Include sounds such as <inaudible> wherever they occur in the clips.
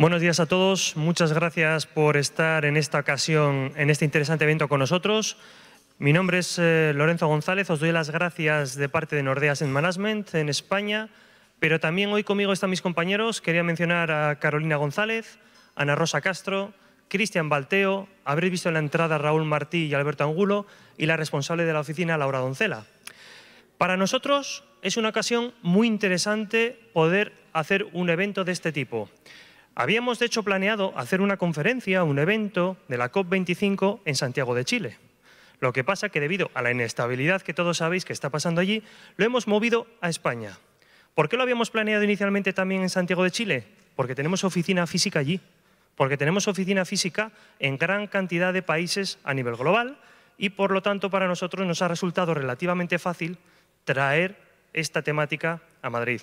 Buenos días a todos. Muchas gracias por estar en esta ocasión, en este interesante evento con nosotros. Mi nombre es eh, Lorenzo González. Os doy las gracias de parte de Nordea en Management en España. Pero también hoy conmigo están mis compañeros. Quería mencionar a Carolina González, Ana Rosa Castro, Cristian Balteo, habréis visto en la entrada Raúl Martí y Alberto Angulo, y la responsable de la oficina, Laura Doncela. Para nosotros es una ocasión muy interesante poder hacer un evento de este tipo. Habíamos, de hecho, planeado hacer una conferencia, un evento de la COP25 en Santiago de Chile. Lo que pasa que debido a la inestabilidad que todos sabéis que está pasando allí, lo hemos movido a España. ¿Por qué lo habíamos planeado inicialmente también en Santiago de Chile? Porque tenemos oficina física allí, porque tenemos oficina física en gran cantidad de países a nivel global y por lo tanto para nosotros nos ha resultado relativamente fácil traer esta temática a Madrid.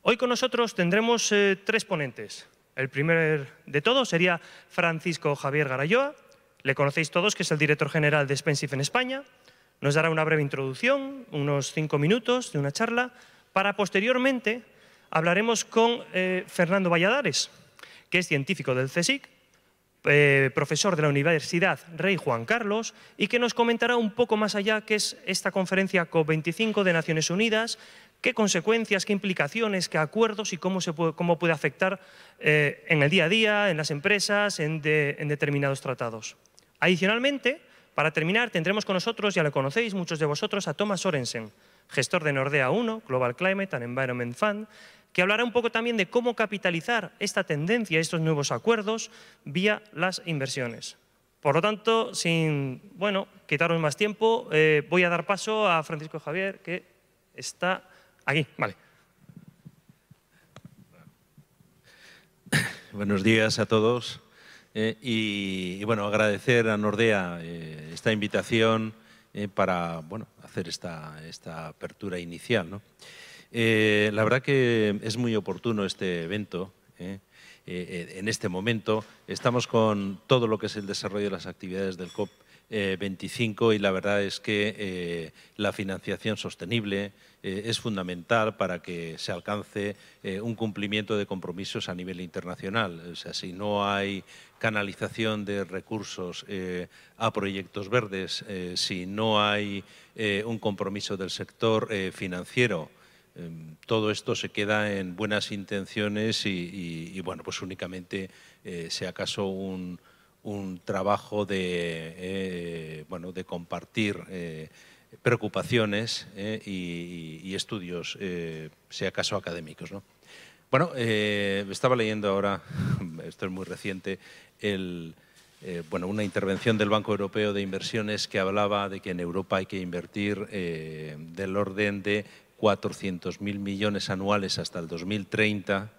Hoy con nosotros tendremos eh, tres ponentes. El primer de todos sería Francisco Javier Garayoa. Le conocéis todos, que es el director general de Expensive en España. Nos dará una breve introducción, unos cinco minutos de una charla, para posteriormente hablaremos con eh, Fernando Valladares, que es científico del CSIC, eh, profesor de la Universidad Rey Juan Carlos y que nos comentará un poco más allá qué es esta conferencia COP25 de Naciones Unidas qué consecuencias, qué implicaciones, qué acuerdos y cómo, puede, afectar eh, en el día a día, en las empresas, en, determinados tratados. Adicionalmente, para terminar, tendremos con nosotros, ya lo conocéis muchos de vosotros, a Thomas Sorensen, gestor de Nordea 1, Global Climate and Environment Fund, que hablará un poco también de cómo capitalizar esta tendencia, estos nuevos acuerdos, vía las inversiones. Por lo tanto, sin bueno, quitaros más tiempo, eh, voy a dar paso a Francisco Javier, que está Aquí, vale. <coughs> Buenos días a todos. Eh, y, bueno, agradecer a Nordea eh, esta invitación eh, para bueno, hacer esta, apertura inicial. la verdad que es muy oportuno este evento. en este momento estamos con todo lo que es el desarrollo de las actividades del COP 25 eh, y la verdad es que eh, la financiación sostenible eh, es fundamental para que se alcance un cumplimiento de compromisos a nivel internacional. O sea, si no hay canalización de recursos a proyectos verdes, si no hay un compromiso del sector financiero, todo esto se queda en buenas intenciones y, bueno, pues únicamente, sea acaso un, un trabajo de, eh, bueno, de compartir eh, preocupaciones eh, y, estudios, sea acaso académicos. ¿no? Bueno, estaba leyendo ahora, <laughs> esto es muy reciente, el, bueno, una intervención del Banco Europeo de Inversiones que hablaba de que en Europa hay que invertir del orden de 400.000 millones anuales hasta el 2030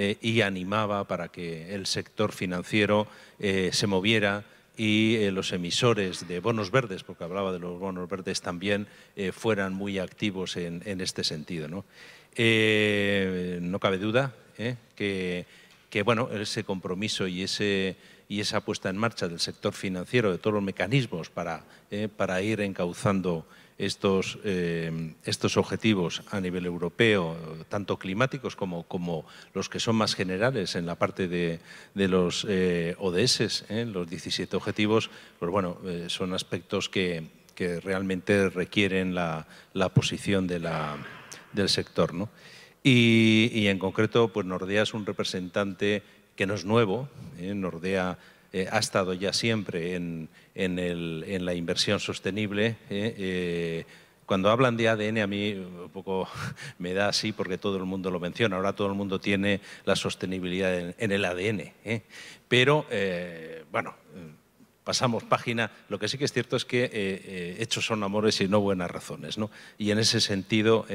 eh, y animaba para que el sector financiero eh, se moviera y eh, los emisores de bonos verdes, porque hablaba de los bonos verdes también, fueran muy activos en, este sentido. ¿no? cabe duda que, bueno, ese compromiso y ese y esa puesta en marcha del sector financiero, de todos los mecanismos para, para ir encauzando estos, eh, estos objetivos a nivel europeo, tanto climáticos como, como, los que son más generales en la parte de, los eh, ODS, eh, los 17 objetivos, pues bueno, son aspectos que, realmente requieren la, posición del sector. Y, en concreto, pues Nordea es un representante que no es nuevo, Nordea eh, ha estado ya siempre en, la inversión sostenible. Eh, eh, cuando hablan de ADN a mí un poco <laughs> me da así porque todo el mundo lo menciona. Ahora todo el mundo tiene la sostenibilidad en, el ADN. Pero, bueno, pasamos página. Lo que sí que es cierto es que hechos son amores y no buenas razones. ¿no? Y en ese sentido,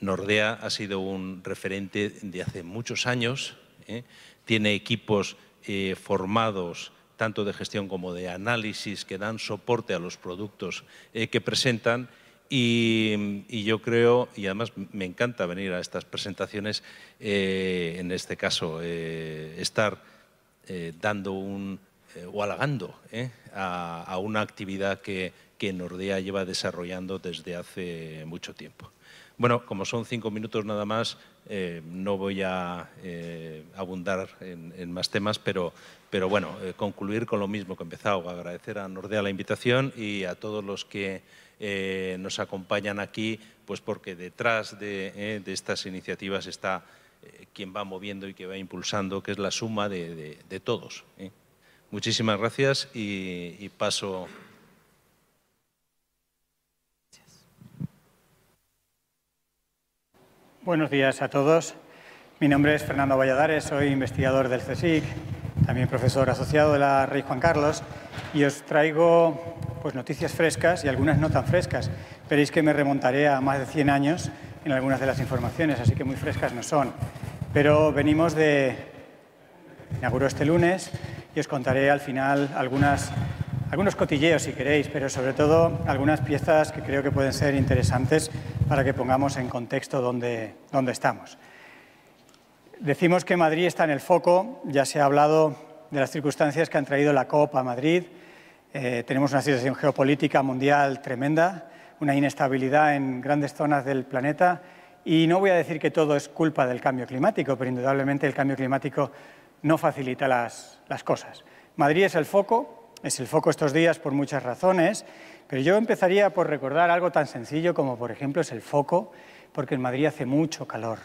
Nordea ha sido un referente de hace muchos años. Tiene equipos eh, formados tanto de gestión como de análisis que dan soporte a los productos eh, que presentan y, yo creo, y además me encanta venir a estas presentaciones, eh, en este caso, estar dando un, o halagando a, una actividad que, que Nordea lleva desarrollando desde hace mucho tiempo. Bueno, como son cinco minutos nada más, eh, no voy a eh, abundar en, más temas, pero, pero bueno, eh, concluir con lo mismo que he empezado. Agradecer a Nordea la invitación y a todos los que nos acompañan aquí, pues porque detrás de, estas iniciativas está quien va moviendo y que va impulsando, que es la suma de, todos. Muchísimas gracias y, y paso Buenos días a todos. Mi nombre es Fernando Valladares, soy investigador del CSIC, también profesor asociado de la Rey Juan Carlos y os traigo pues, noticias frescas y algunas no tan frescas. Veréis que me remontaré a más de 100 años en algunas de las informaciones, así que muy frescas no son. Pero venimos de... Inauguró este lunes y os contaré al final algunas, algunos cotilleos si queréis, pero sobre todo algunas piezas que creo que pueden ser interesantes para que pongamos en contexto dónde, dónde estamos. Decimos que Madrid está en el foco, ya se ha hablado de las circunstancias que han traído la COP a Madrid. Eh, tenemos una situación geopolítica mundial tremenda, una inestabilidad en grandes zonas del planeta y no voy a decir que todo es culpa del cambio climático, pero indudablemente el cambio climático no facilita las, las cosas. Madrid es el foco, es el foco estos días por muchas razones pero yo empezaría por recordar algo tan sencillo como, por ejemplo, es el foco, porque en Madrid hace mucho calor.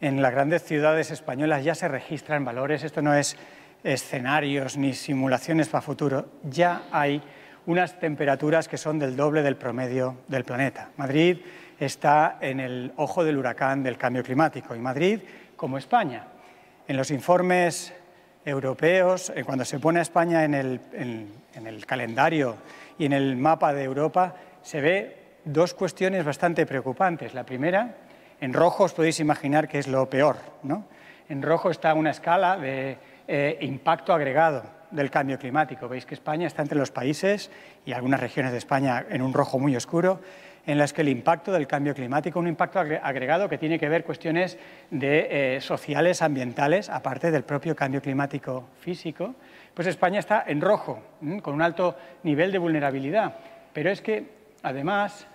En las grandes ciudades españolas ya se registran valores, esto no es escenarios ni simulaciones para futuro, ya hay unas temperaturas que son del doble del promedio del planeta. Madrid está en el ojo del huracán del cambio climático y Madrid, como España, en los informes europeos, eh, cuando se pone a España en el, en el calendario y en el mapa de Europa, se ve dos cuestiones bastante preocupantes. La primera, en rojo os podéis imaginar que es lo peor. ¿no? En rojo está una escala de eh, impacto agregado del cambio climático. Veis que España está entre los países y algunas regiones de España en un rojo muy oscuro en las que el impacto del cambio climático, un impacto agregado que tiene que ver cuestiones de, eh, sociales, ambientales, aparte del propio cambio climático físico, pues España está en rojo, con un alto nivel de vulnerabilidad. Pero es que, además,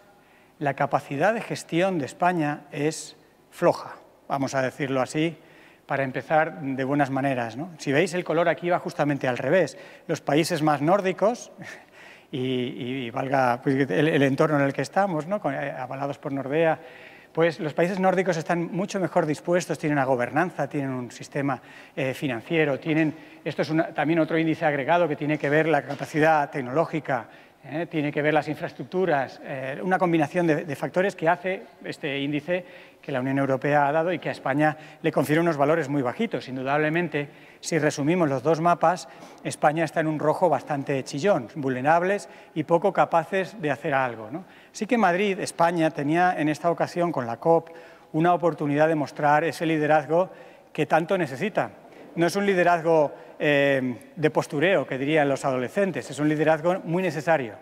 la capacidad de gestión de España es floja, vamos a decirlo así, para empezar de buenas maneras. Si veis, el color aquí va justamente al revés. Los países más nórdicos <laughs> y, valga pues, el, entorno en el que estamos, ¿no? Eh, avalados por Nordea pues los países nórdicos están mucho mejor dispuestos, tienen una gobernanza, tienen un sistema eh, financiero, tienen, esto es también otro índice agregado que tiene que ver la capacidad tecnológica, eh, tiene que ver las infraestructuras, eh, una combinación de, de, factores que hace este índice que la Unión Europea ha dado y que a España le confiere unos valores muy bajitos. Indudablemente, si resumimos los dos mapas, España está en un rojo bastante chillón, vulnerables y poco capaces de hacer algo. ¿no? Sí que Madrid, España, tenía en esta ocasión con la COP una oportunidad de mostrar ese liderazgo que tanto necesita. No es un liderazgo eh, de postureo, que dirían los adolescentes, es un liderazgo muy necesario.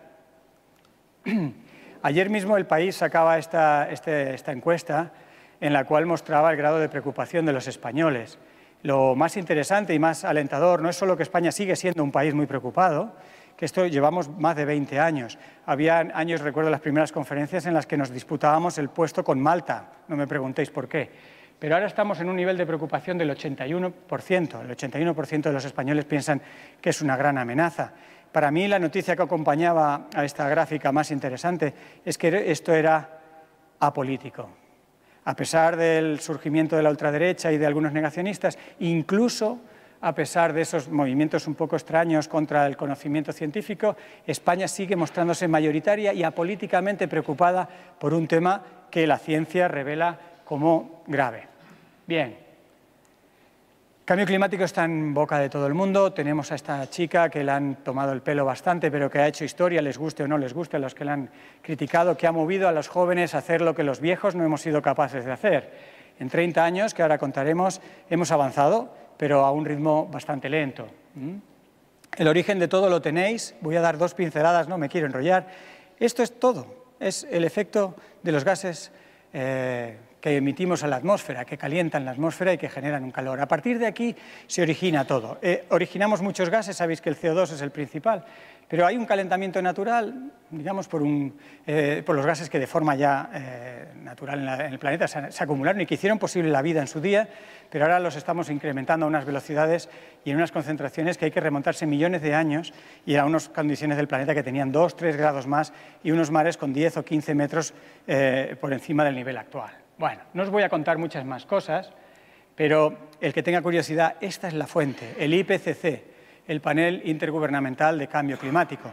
<clears throat> Ayer mismo el país sacaba esta, este, esta encuesta en la cual mostraba el grado de preocupación de los españoles. Lo más interesante y más alentador no es solo que España sigue siendo un país muy preocupado, que esto llevamos más de 20 años. Había años, recuerdo las primeras conferencias, en las que nos disputábamos el puesto con Malta, no me preguntéis por qué. Pero ahora estamos en un nivel de preocupación del 81%. El 81% de los españoles piensan que es una gran amenaza. Para mí la noticia que acompañaba a esta gráfica más interesante es que esto era apolítico. A pesar del surgimiento de la ultraderecha y de algunos negacionistas, incluso a pesar de esos movimientos un poco extraños contra el conocimiento científico, España sigue mostrándose mayoritaria y apolíticamente preocupada por un tema que la ciencia revela como grave. Bien, Cambio climático está en boca de todo el mundo. Tenemos a esta chica que le han tomado el pelo bastante, pero que ha hecho historia, les guste o no les guste, a los que la han criticado, que ha movido a los jóvenes a hacer lo que los viejos no hemos sido capaces de hacer. En 30 años, que ahora contaremos, hemos avanzado, pero a un ritmo bastante lento. El origen de todo lo tenéis, voy a dar dos pinceladas, no me quiero enrollar. Esto es todo, es el efecto de los gases eh, que emitimos a la atmósfera, que calientan la atmósfera y que generan un calor. A partir de aquí se origina todo. Eh, originamos muchos gases, sabéis que el CO2 es el principal, pero hay un calentamiento natural, digamos, por, eh, los gases que de forma ya eh, natural en, el planeta se, acumularon y que hicieron posible la vida en su día, pero ahora los estamos incrementando a unas velocidades y en unas concentraciones que hay que remontarse millones de años y a unas condiciones del planeta que tenían 2, 3 grados más y unos mares con 10 o 15 metros por encima del nivel actual. Bueno, no os voy a contar muchas más cosas, pero el que tenga curiosidad, esta es la fuente, el IPCC, el panel intergubernamental de cambio climático.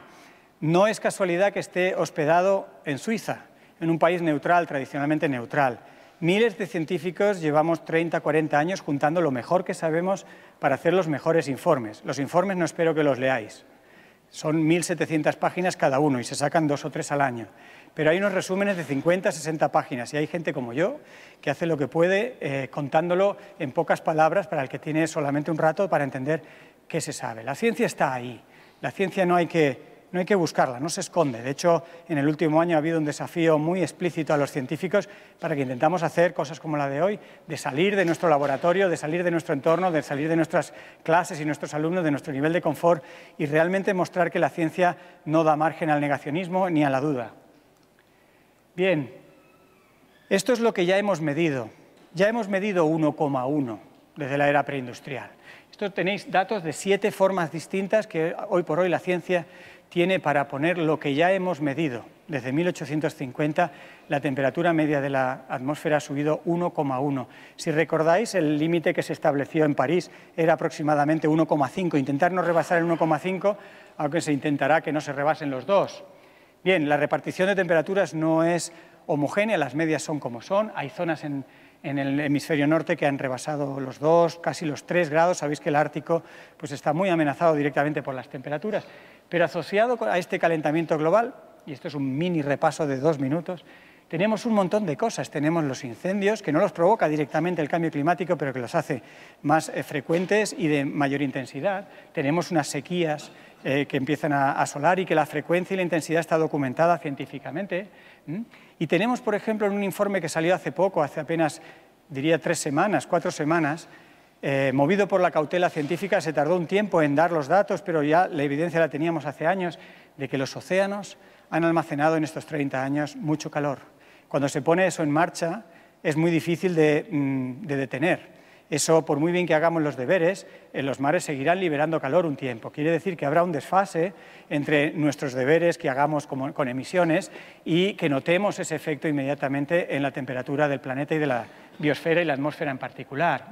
No es casualidad que esté hospedado en Suiza, en un país neutral, tradicionalmente neutral. Miles de científicos llevamos 30, 40 años juntando lo mejor que sabemos para hacer los mejores informes. Los informes no espero que los leáis. Son 1.700 páginas cada uno y se sacan dos o tres al año pero hay unos resúmenes de 50, 60 páginas y hay gente como yo que hace lo que puede eh, contándolo en pocas palabras para el que tiene solamente un rato para entender qué se sabe. La ciencia está ahí, la ciencia no hay que... No hay que buscarla, no se esconde. De hecho, en el último año ha habido un desafío muy explícito a los científicos para que intentamos hacer cosas como la de hoy, de salir de nuestro laboratorio, de salir de nuestro entorno, de salir de nuestras clases y nuestros alumnos, de nuestro nivel de confort y realmente mostrar que la ciencia no da margen al negacionismo ni a la duda. Bien, esto es lo que ya hemos medido. Ya hemos medido 1,1 desde la era preindustrial. Esto tenéis datos de siete formas distintas que hoy por hoy la ciencia tiene para poner lo que ya hemos medido. Desde 1850 la temperatura media de la atmósfera ha subido 1,1. Si recordáis, el límite que se estableció en París era aproximadamente 1,5. Intentar no rebasar el 1,5, aunque se intentará que no se rebasen los dos. Bien, la repartición de temperaturas no es homogénea, las medias son como son, hay zonas en, el hemisferio norte que han rebasado los dos, casi los tres grados. Sabéis que el Ártico pues, está muy amenazado directamente por las temperaturas. Pero asociado a este calentamiento global, y esto es un mini repaso de dos minutos, tenemos un montón de cosas. Tenemos los incendios, que no los provoca directamente el cambio climático, pero que los hace más eh, frecuentes y de mayor intensidad. Tenemos unas sequías eh, que empiezan a, asolar solar y que la frecuencia y la intensidad está documentada científicamente. Y tenemos, por ejemplo, en un informe que salió hace poco, hace apenas, diría, tres semanas, cuatro semanas, eh, movido por la cautela científica, se tardó un tiempo en dar los datos, pero ya la evidencia la teníamos hace años, de que los océanos han almacenado en estos 30 años mucho calor. Cuando se pone eso en marcha, es muy difícil de mm, detener. Eso, por muy bien que hagamos los deberes, en eh, los mares seguirán liberando calor un tiempo. Quiere decir que habrá un desfase entre nuestros deberes que hagamos con emisiones y que notemos ese efecto inmediatamente en la temperatura del planeta y de la biosfera y la atmósfera en particular.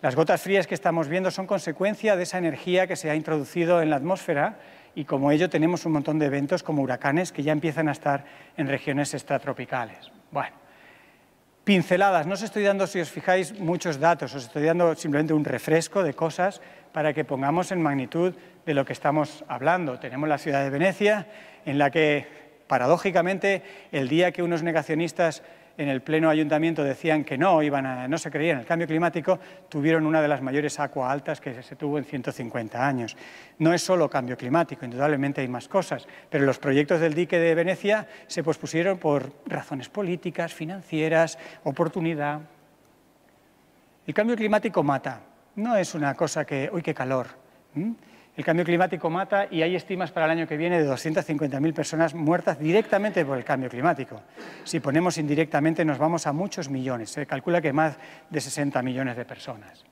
Las gotas frías que estamos viendo son consecuencia de esa energía que se ha introducido en la atmósfera y como ello tenemos un montón de eventos como huracanes que ya empiezan a estar en regiones extratropicales. Bueno, pinceladas. No os estoy dando, si os fijáis, muchos datos, os estoy dando simplemente un refresco de cosas para que pongamos en magnitud de lo que estamos hablando. Tenemos la ciudad de Venecia, en la que, paradójicamente, el día que unos negacionistas en el pleno ayuntamiento decían que no, iban a, no se creían en el cambio climático, tuvieron una de las mayores aqua altas que se tuvo en 150 años. No es solo cambio climático, indudablemente hay más cosas, pero los proyectos del dique de Venecia se pospusieron por razones políticas, financieras, oportunidad. El cambio climático mata, no es una cosa que, uy, qué calor. El cambio climático mata y hay estimas para el año que viene de 250.000 personas muertas directamente por el cambio climático. Si ponemos indirectamente nos vamos a muchos millones. Se calcula que más de 60 millones de personas.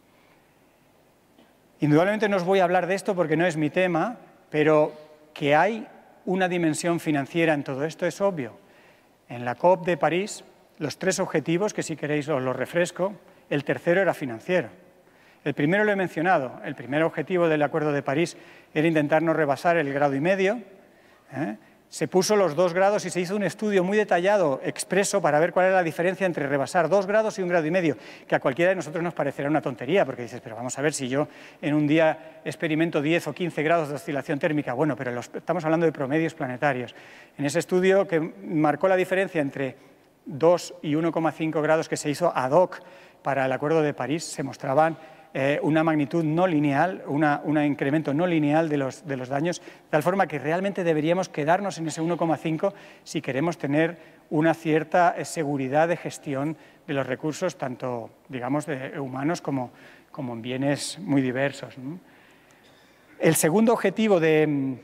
Indudablemente no os voy a hablar de esto porque no es mi tema, pero que hay una dimensión financiera en todo esto es obvio. En la COP de París, los tres objetivos, que si queréis os los refresco, el tercero era financiero el primero lo he mencionado, el primer objetivo del Acuerdo de París era intentar no rebasar el grado y medio. ¿eh? Se puso los dos grados y se hizo un estudio muy detallado, expreso, para ver cuál era la diferencia entre rebasar dos grados y un grado y medio, que a cualquiera de nosotros nos parecerá una tontería, porque dices, pero vamos a ver si yo en un día experimento 10 o 15 grados de oscilación térmica. Bueno, pero estamos hablando de promedios planetarios. En ese estudio que marcó la diferencia entre 2 y 1,5 grados que se hizo ad hoc para el Acuerdo de París, se mostraban eh, una magnitud no lineal, un incremento no lineal de los, daños, de tal forma que realmente deberíamos quedarnos en ese 1,5 si queremos tener una cierta eh, seguridad de gestión de los recursos, tanto digamos, de humanos como, en bienes muy diversos. El segundo objetivo de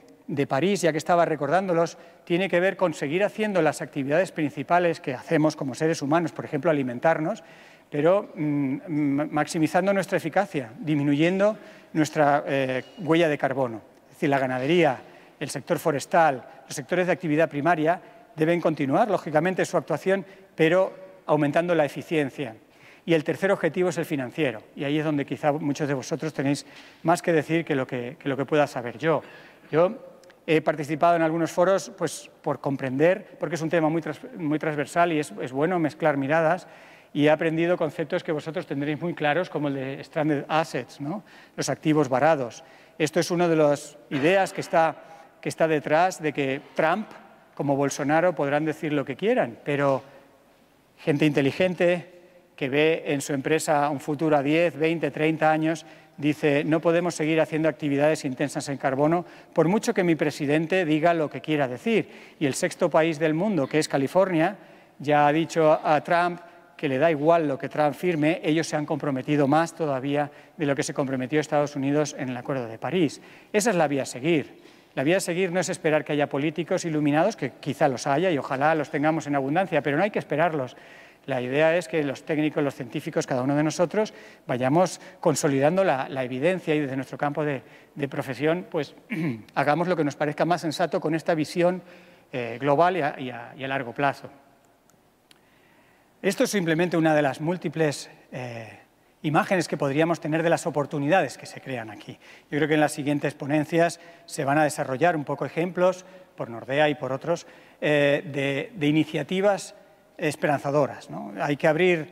París, ya que estaba recordándolos, tiene que ver con seguir haciendo las actividades principales que hacemos como seres humanos, por ejemplo, alimentarnos, pero mm, mm, maximizando nuestra eficacia, disminuyendo nuestra eh, huella de carbono. Es decir, la ganadería, el sector forestal, los sectores de actividad primaria deben continuar, lógicamente, su actuación, pero aumentando la eficiencia. Y el tercer objetivo es el financiero, y ahí es donde quizá muchos de vosotros tenéis más que decir que lo que, pueda saber yo. Yo he participado en algunos foros pues, por comprender, porque es un tema muy, transversal y es bueno mezclar miradas, y he aprendido conceptos que vosotros tendréis muy claros, como el de stranded assets, los activos varados. Esto es una de las ideas que está, que está detrás de que Trump, como Bolsonaro, podrán decir lo que quieran, pero gente inteligente que ve en su empresa un futuro a 10, 20, 30 años, dice, no podemos seguir haciendo actividades intensas en carbono, por mucho que mi presidente diga lo que quiera decir. Y el sexto país del mundo, que es California, ya ha dicho a Trump que le da igual lo que Trump firme, ellos se han comprometido más todavía de lo que se comprometió Estados Unidos en el Acuerdo de París. Esa es la vía a seguir. La vía a seguir no es esperar que haya políticos iluminados, que quizá los haya y ojalá los tengamos en abundancia, pero no hay que esperarlos. La idea es que los técnicos, los científicos, cada uno de nosotros, vayamos consolidando la, evidencia y desde nuestro campo de, profesión, pues <clears throat> hagamos lo que nos parezca más sensato con esta visión eh, global y a largo plazo. Esto es simplemente una de las múltiples eh, imágenes que podríamos tener de las oportunidades que se crean aquí. Yo creo que en las siguientes ponencias se van a desarrollar un poco ejemplos, por Nordea y por otros, eh, de, iniciativas esperanzadoras. Hay, que abrir,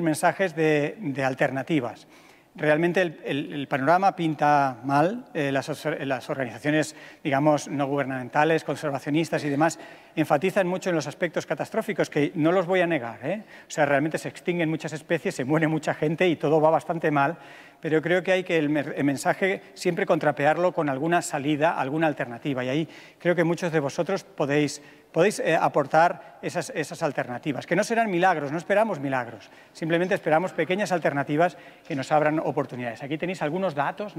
mensajes de alternativas realmente el, panorama pinta mal. Eh, eh, las, organizaciones, digamos, no gubernamentales, conservacionistas y demás, enfatizan mucho en los aspectos catastróficos, que no los voy a negar. ¿eh? O sea, realmente se extinguen muchas especies, se muere mucha gente y todo va bastante mal, pero creo que hay que el, mensaje siempre contrapearlo con alguna salida, alguna alternativa. Y ahí creo que muchos de vosotros podéis podéis eh, aportar esas, alternativas, que no serán milagros, no esperamos milagros, simplemente esperamos pequeñas alternativas que nos abran oportunidades. Aquí tenéis algunos datos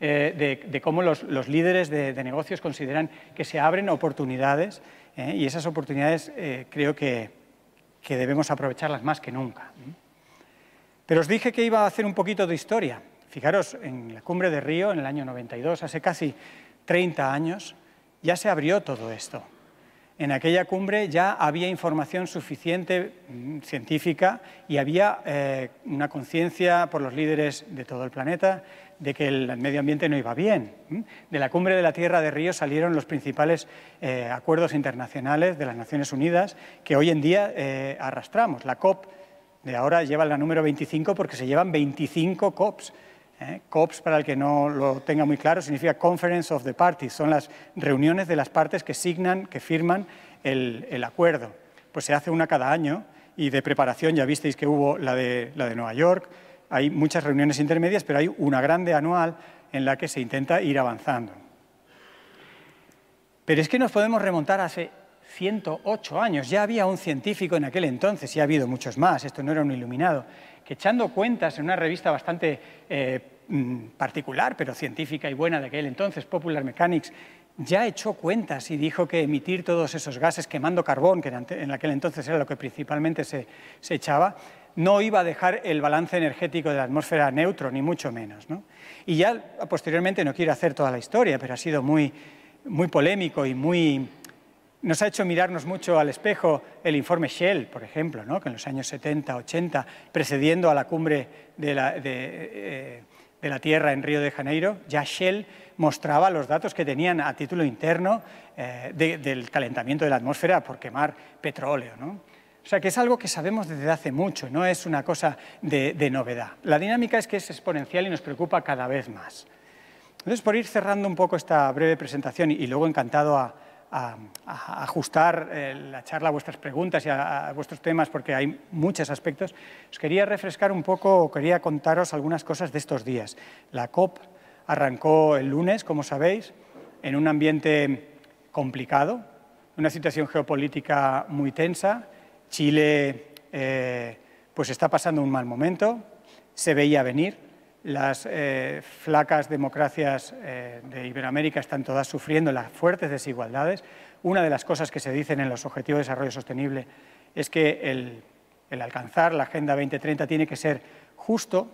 eh, de, cómo los, líderes de, negocios consideran que se abren oportunidades eh, y esas oportunidades creo que debemos aprovecharlas más que nunca. Pero os dije que iba a hacer un poquito de historia. Fijaros, en la cumbre de Río, en el año 92, hace casi 30 años, ya se abrió todo esto. En aquella cumbre ya había información suficiente mm, científica y había eh, una conciencia por los líderes de todo el planeta de que el medio ambiente no iba bien. De la cumbre de la Tierra de Río salieron los principales eh, acuerdos internacionales de las Naciones Unidas que hoy en día eh, arrastramos. La COP de ahora lleva la número 25 porque se llevan 25 COPs ¿eh? COPS, para el que no lo tenga muy claro, significa Conference of the Parties, son las reuniones de las partes que signan, que firman el, el, acuerdo. Pues se hace una cada año y de preparación ya visteis que hubo la de, la de Nueva York, hay muchas reuniones intermedias, pero hay una grande anual en la que se intenta ir avanzando. Pero es que nos podemos remontar hace 108 años. Ya había un científico en aquel entonces, y ha habido muchos más, esto no era un iluminado, que echando cuentas en una revista bastante eh, mm, particular, pero científica y buena de aquel entonces, Popular Mechanics, ya echó cuentas y dijo que emitir todos esos gases quemando carbón, que en aquel entonces era lo que principalmente se, echaba, no iba a dejar el balance energético de la atmósfera neutro, ni mucho menos. Y ya posteriormente, no quiero hacer toda la historia, pero ha sido muy polémico y muy nos ha hecho mirarnos mucho al espejo el informe Shell, por ejemplo, que en los años 70, 80, precediendo a la cumbre eh, de la, Tierra en Río de Janeiro, ya Shell mostraba los datos que tenían a título interno eh, del calentamiento de la atmósfera por quemar petróleo. O sea que es algo que sabemos desde hace mucho, no es una cosa de novedad. La dinámica es que es exponencial y nos preocupa cada vez más. Entonces, por ir cerrando un poco esta breve presentación y luego encantado a a, ajustar eh, la charla a vuestras preguntas y a, vuestros temas, porque hay muchos aspectos, os quería refrescar un poco, o quería contaros algunas cosas de estos días. La COP arrancó el lunes, como sabéis, en un ambiente complicado, una situación geopolítica muy tensa. Chile eh, pues está pasando un mal momento, se veía venir, las eh, flacas democracias eh, de Iberoamérica están todas sufriendo las fuertes desigualdades. Una de las cosas que se dicen en los Objetivos de Desarrollo Sostenible es que el, alcanzar la Agenda 2030 tiene que ser justo,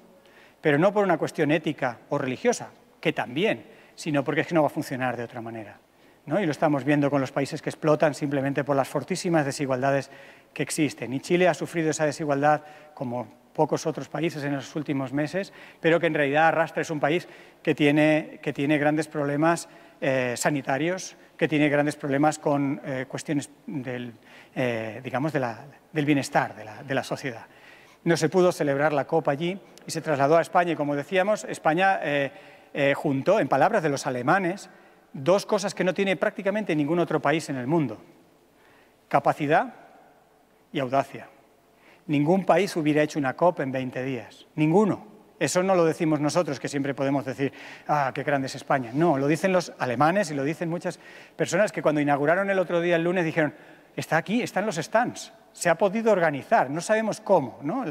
pero no por una cuestión ética o religiosa, que también, sino porque es que no va a funcionar de otra manera. Y lo estamos viendo con los países que explotan simplemente por las fortísimas desigualdades que existen. Y Chile ha sufrido esa desigualdad como pocos otros países en los últimos meses, pero que en realidad arrastra es un país que tiene, que tiene grandes problemas eh, sanitarios, que tiene grandes problemas con eh, cuestiones del, eh, digamos del bienestar de la, sociedad. No se pudo celebrar la copa allí y se trasladó a España y como decíamos, España juntó, en palabras de los alemanes, dos cosas que no tiene prácticamente ningún otro país en el mundo, capacidad y audacia. Ningún país hubiera hecho una COP en 20 días, ninguno. Eso no lo decimos nosotros, que siempre podemos decir, ah, qué grande es España. No, lo dicen los alemanes y lo dicen muchas personas que cuando inauguraron el otro día, el lunes, dijeron, está aquí, están los stands, se ha podido organizar, no sabemos cómo. ¿no?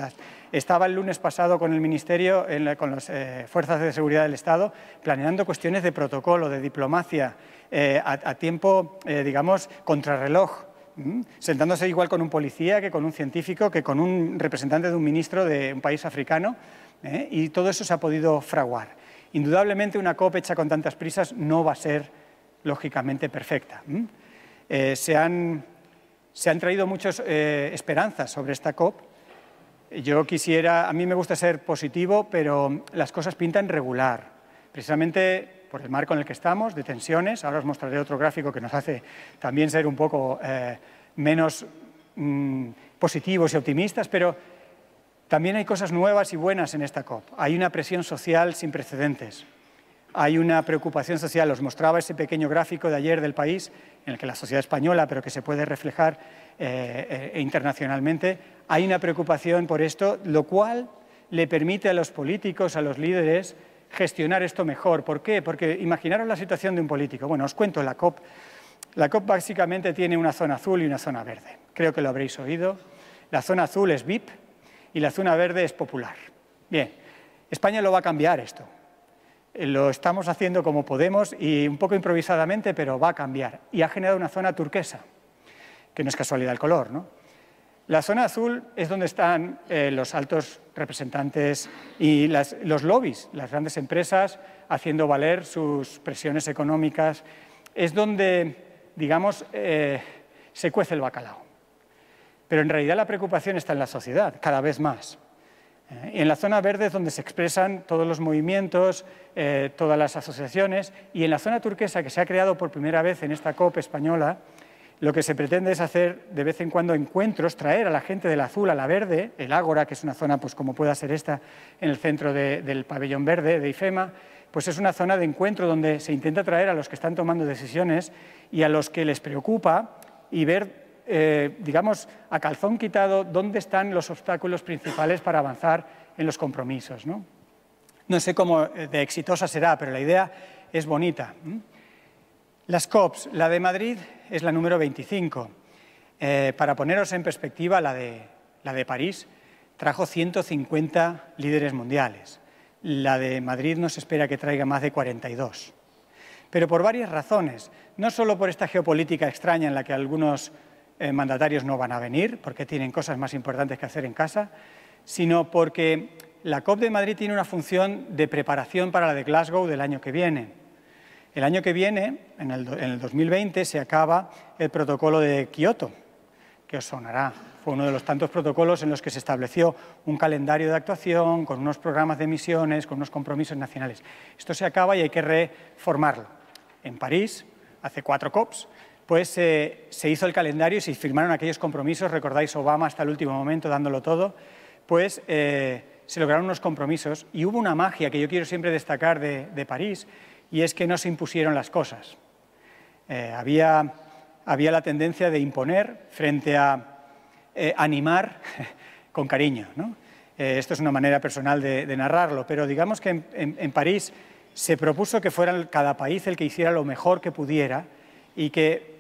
estaba el lunes pasado con el Ministerio, con las eh, Fuerzas de Seguridad del Estado, planeando cuestiones de protocolo, de diplomacia, eh, a, tiempo, eh, digamos, contrarreloj sentándose igual con un policía que con un científico, que con un representante de un ministro de un país africano, ¿eh? y todo eso se ha podido fraguar. Indudablemente una COP hecha con tantas prisas no va a ser lógicamente perfecta. Eh, se, han, traído muchas eh, esperanzas sobre esta COP. Yo quisiera, a mí me gusta ser positivo, pero las cosas pintan regular. Precisamente por el marco en el que estamos, de tensiones. Ahora os mostraré otro gráfico que nos hace también ser un poco eh, menos mm, positivos y optimistas, pero también hay cosas nuevas y buenas en esta COP. Hay una presión social sin precedentes. Hay una preocupación social. Os mostraba ese pequeño gráfico de ayer del país, en el que la sociedad española, pero que se puede reflejar eh, eh, internacionalmente, hay una preocupación por esto, lo cual le permite a los políticos, a los líderes, gestionar esto mejor. ¿Por qué? Porque imaginaros la situación de un político. Bueno, os cuento la COP. La COP básicamente tiene una zona azul y una zona verde. Creo que lo habréis oído. La zona azul es VIP y la zona verde es popular. Bien, España lo va a cambiar esto. Eh, lo estamos haciendo como podemos y un poco improvisadamente, pero va a cambiar. Y ha generado una zona turquesa, que no es casualidad el color, ¿no? La zona azul es donde están eh, los altos representantes y los lobbies, las grandes empresas haciendo valer sus presiones económicas. Es donde, digamos, eh, se cuece el bacalao. Pero en realidad la preocupación está en la sociedad, cada vez más. Eh, y en la zona verde es donde se expresan todos los movimientos, todas las asociaciones, y en la zona turquesa que se ha creado por primera vez en esta COP española, lo que se pretende es hacer de vez en cuando encuentros, traer a la gente del azul a la verde, el Ágora, que es una zona pues, como pueda ser esta en el centro del pabellón verde de IFEMA, pues es una zona de encuentro donde se intenta traer a los que están tomando decisiones y a los que les preocupa y ver, eh, digamos, a calzón quitado dónde están los obstáculos principales para avanzar en los compromisos. No, sé cómo de exitosa será, pero la idea es bonita. Las COPs, la de Madrid es la número 25. Eh, para poneros en perspectiva, la de, la de París trajo 150 líderes mundiales. La de Madrid nos espera que traiga más de 42. Pero por varias razones, no solo por esta geopolítica extraña en la que algunos eh, mandatarios no van a venir porque tienen cosas más importantes que hacer en casa, sino porque la COP de Madrid tiene una función de preparación para la de Glasgow del año que viene. El año que viene, en el, 2020, se acaba el protocolo de Kioto, que os sonará. Fue uno de los tantos protocolos en los que se estableció un calendario de actuación, con unos programas de emisiones, con unos compromisos nacionales. Esto se acaba y hay que reformarlo. En París, hace cuatro COPs, pues eh, se hizo el calendario y se firmaron aquellos compromisos, recordáis Obama hasta el último momento dándolo todo, pues eh, se lograron unos compromisos y hubo una magia que yo quiero siempre destacar de París, y es que no se impusieron las cosas. Eh, había, había, la tendencia de imponer frente a eh, animar <laughs> con cariño. Eh, esto es una manera personal de, narrarlo, pero digamos que en, en, París se propuso que fuera cada país el que hiciera lo mejor que pudiera y que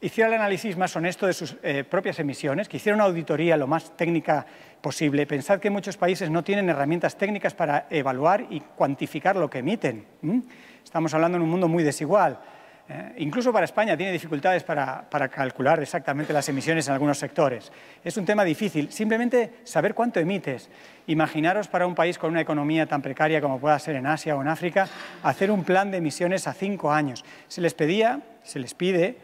hiciera el análisis más honesto de sus eh, propias emisiones, que hiciera una auditoría lo más técnica posible. Pensad que muchos países no tienen herramientas técnicas para evaluar y cuantificar lo que emiten. Estamos hablando en un mundo muy desigual. Eh, incluso para España tiene dificultades para, para, calcular exactamente las emisiones en algunos sectores. Es un tema difícil. Simplemente saber cuánto emites. Imaginaros para un país con una economía tan precaria como pueda ser en Asia o en África, hacer un plan de emisiones a cinco años. Se les pedía, se les pide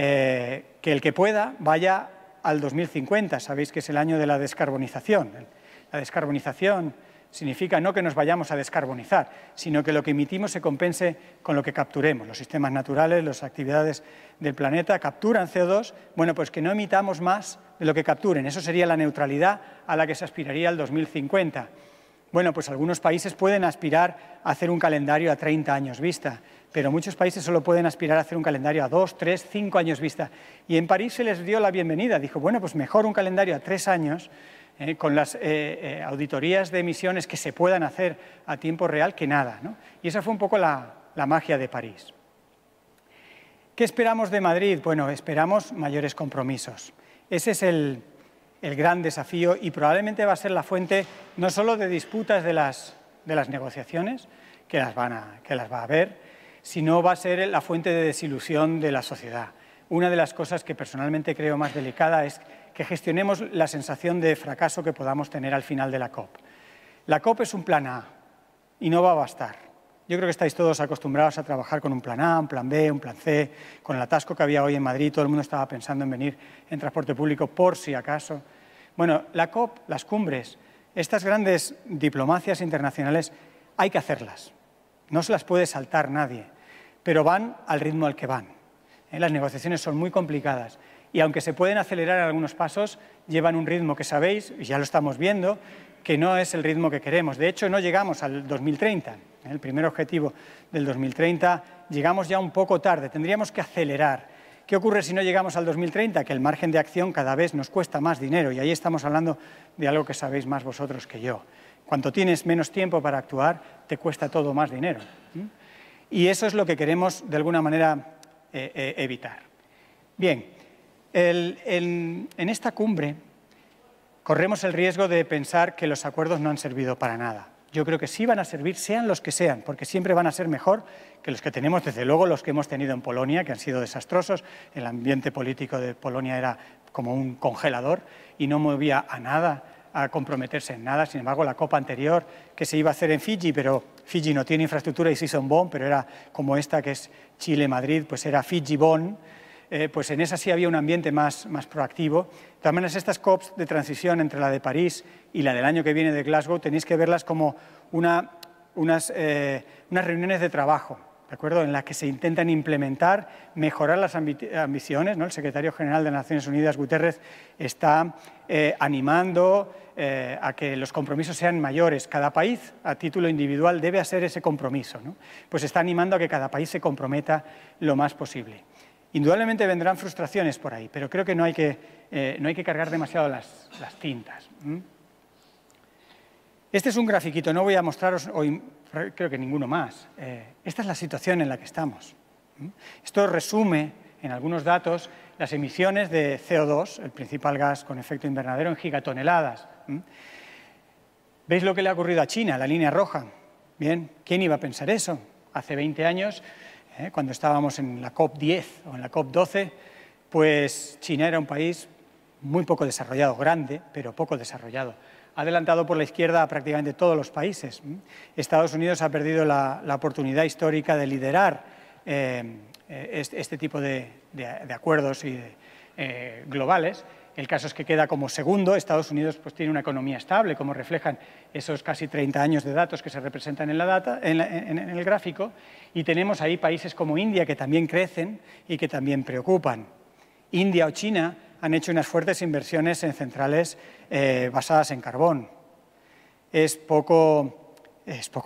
eh, que el que pueda vaya al 2050. Sabéis que es el año de la descarbonización. La descarbonización significa no que nos vayamos a descarbonizar, sino que lo que emitimos se compense con lo que capturemos. Los sistemas naturales, las actividades del planeta capturan CO2, bueno, pues que no emitamos más de lo que capturen. Eso sería la neutralidad a la que se aspiraría al 2050. Bueno, pues algunos países pueden aspirar a hacer un calendario a 30 años vista pero muchos países solo pueden aspirar a hacer un calendario a dos, tres, cinco años vista. Y en París se les dio la bienvenida, dijo, bueno, pues mejor un calendario a tres años, eh, con las eh, eh, auditorías de emisiones que se puedan hacer a tiempo real, que nada. Y esa fue un poco la, magia de París. ¿Qué esperamos de Madrid? Bueno, esperamos mayores compromisos. Ese es el, gran desafío y probablemente va a ser la fuente no solo de disputas de las, negociaciones, que las va a haber, si no va a ser la fuente de desilusión de la sociedad. Una de las cosas que personalmente creo más delicada es que gestionemos la sensación de fracaso que podamos tener al final de la COP. La COP es un plan A y no va a bastar. Yo creo que estáis todos acostumbrados a trabajar con un plan A, un plan B, un plan C. Con el atasco que había hoy en Madrid, todo el mundo estaba pensando en venir en transporte público por si acaso. Bueno, la COP, las cumbres, estas grandes diplomacias internacionales hay que hacerlas. No se las puede saltar nadie pero van al ritmo al que van. ¿eh? Las negociaciones son muy complicadas y aunque se pueden acelerar algunos pasos, llevan un ritmo que sabéis, y ya lo estamos viendo, que no es el ritmo que queremos. De hecho, no llegamos al 2030, ¿eh? el primer objetivo del 2030, llegamos ya un poco tarde, tendríamos que acelerar. ¿Qué ocurre si no llegamos al 2030? Que el margen de acción cada vez nos cuesta más dinero y ahí estamos hablando de algo que sabéis más vosotros que yo. Cuanto tienes menos tiempo para actuar, te cuesta todo más dinero. ¿eh? Y eso es lo que queremos, de alguna manera, eh, eh, evitar. Bien, en esta cumbre corremos el riesgo de pensar que los acuerdos no han servido para nada. Yo creo que sí van a servir, sean los que sean, porque siempre van a ser mejor que los que tenemos, desde luego los que hemos tenido en Polonia, que han sido desastrosos. El ambiente político de Polonia era como un congelador y no movía a nada a comprometerse en nada. Sin embargo, la Copa anterior que se iba a hacer en Fiji, pero Fiji no tiene infraestructura y sí son Bon, pero era como esta que es Chile-Madrid, pues era Fiji-Bon. Eh, pues en esa sí había un ambiente más, proactivo. También estas COPs de transición entre la de París y la del año que viene de Glasgow tenéis que verlas como eh, unas reuniones de trabajo ¿de acuerdo? en la que se intentan implementar, mejorar las ambiciones. ¿no? El secretario general de Naciones Unidas, Guterres, está eh, animando eh, a que los compromisos sean mayores. Cada país, a título individual, debe hacer ese compromiso. Pues está animando a que cada país se comprometa lo más posible. Indudablemente vendrán frustraciones por ahí, pero creo que no hay que, eh, no hay que cargar demasiado las, las tintas. Este es un grafiquito, no voy a mostraros hoy, creo que ninguno más. Eh, esta es la situación en la que estamos. Esto resume en algunos datos las emisiones de CO2, el principal gas con efecto invernadero, en gigatoneladas. ¿Veis lo que le ha ocurrido a China, la línea roja? Bien, ¿quién iba a pensar eso? Hace 20 años, eh, cuando estábamos en la COP10 o en la COP12, pues China era un país muy poco desarrollado, grande, pero poco desarrollado ha adelantado por la izquierda a prácticamente todos los países. Estados Unidos ha perdido la, oportunidad histórica de liderar eh, eh, este, este, tipo de, acuerdos eh, globales. El caso es que queda como segundo. Estados Unidos pues, tiene una economía estable, como reflejan esos casi 30 años de datos que se representan en, la data, en el gráfico. Y tenemos ahí países como India, que también crecen y que también preocupan. India o China han hecho unas fuertes inversiones en centrales eh, basadas en carbón. Es poco,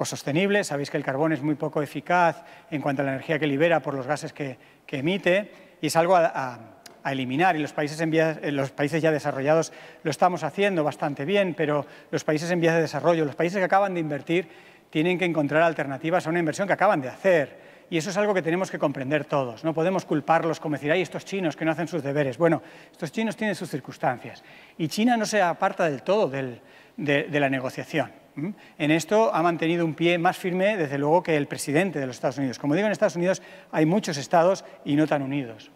sostenible, sabéis que el carbón es muy poco eficaz en cuanto a la energía que libera por los gases que, emite y es algo a, eliminar. Y los países, en eh, los países ya desarrollados lo estamos haciendo bastante bien, pero los países en vías de desarrollo, los países que acaban de invertir, tienen que encontrar alternativas a una inversión que acaban de hacer y eso es algo que tenemos que comprender todos. No podemos culparlos como decir, hay estos chinos que no hacen sus deberes. Bueno, estos chinos tienen sus circunstancias y China no se aparta del todo de, la negociación. En esto ha mantenido un pie más firme, desde luego, que el presidente de los Estados Unidos. Como digo, en Estados Unidos hay muchos estados y no tan unidos.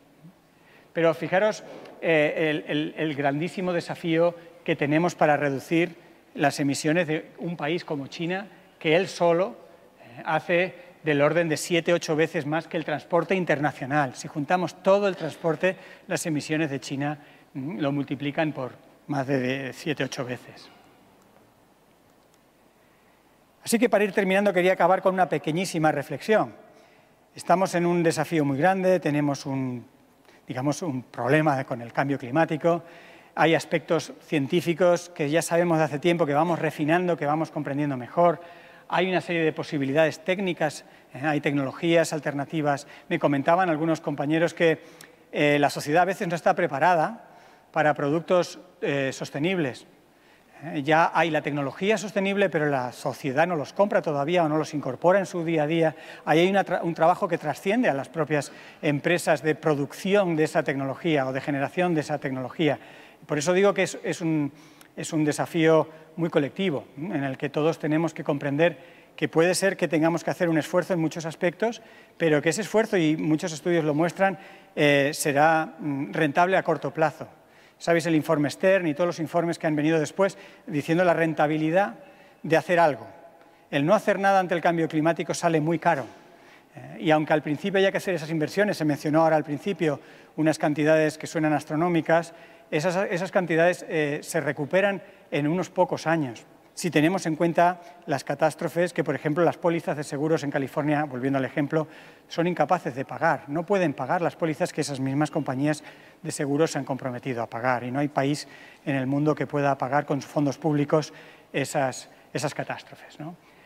Pero fijaros eh, el, grandísimo desafío que tenemos para reducir las emisiones de un país como China, que él solo eh, hace del orden de 7, ocho veces más que el transporte internacional. Si juntamos todo el transporte, las emisiones de China mm, lo multiplican por más de 7, ocho veces. Así que para ir terminando quería acabar con una pequeñísima reflexión. Estamos en un desafío muy grande, tenemos un, digamos, un problema con el cambio climático, hay aspectos científicos que ya sabemos de hace tiempo que vamos refinando, que vamos comprendiendo mejor, hay una serie de posibilidades técnicas, eh, hay tecnologías alternativas. Me comentaban algunos compañeros que eh, la sociedad a veces no está preparada para productos eh, sostenibles. Ya hay la tecnología sostenible, pero la sociedad no los compra todavía o no los incorpora en su día a día. Ahí hay un trabajo que trasciende a las propias empresas de producción de esa tecnología o de generación de esa tecnología. Por eso digo que es, un, es un, desafío muy colectivo, en el que todos tenemos que comprender que puede ser que tengamos que hacer un esfuerzo en muchos aspectos, pero que ese esfuerzo, y muchos estudios lo muestran, eh, será mm, rentable a corto plazo. Sabéis el informe Stern y todos los informes que han venido después diciendo la rentabilidad de hacer algo. El no hacer nada ante el cambio climático sale muy caro. Eh, y aunque al principio haya que hacer esas inversiones, se mencionó ahora al principio unas cantidades que suenan astronómicas, esas, cantidades eh, se recuperan en unos pocos años, si tenemos en cuenta las catástrofes que, por ejemplo, las pólizas de seguros en California, volviendo al ejemplo, son incapaces de pagar. No pueden pagar las pólizas que esas mismas compañías de seguros se han comprometido a pagar. Y no hay país en el mundo que pueda pagar con sus fondos públicos esas, catástrofes.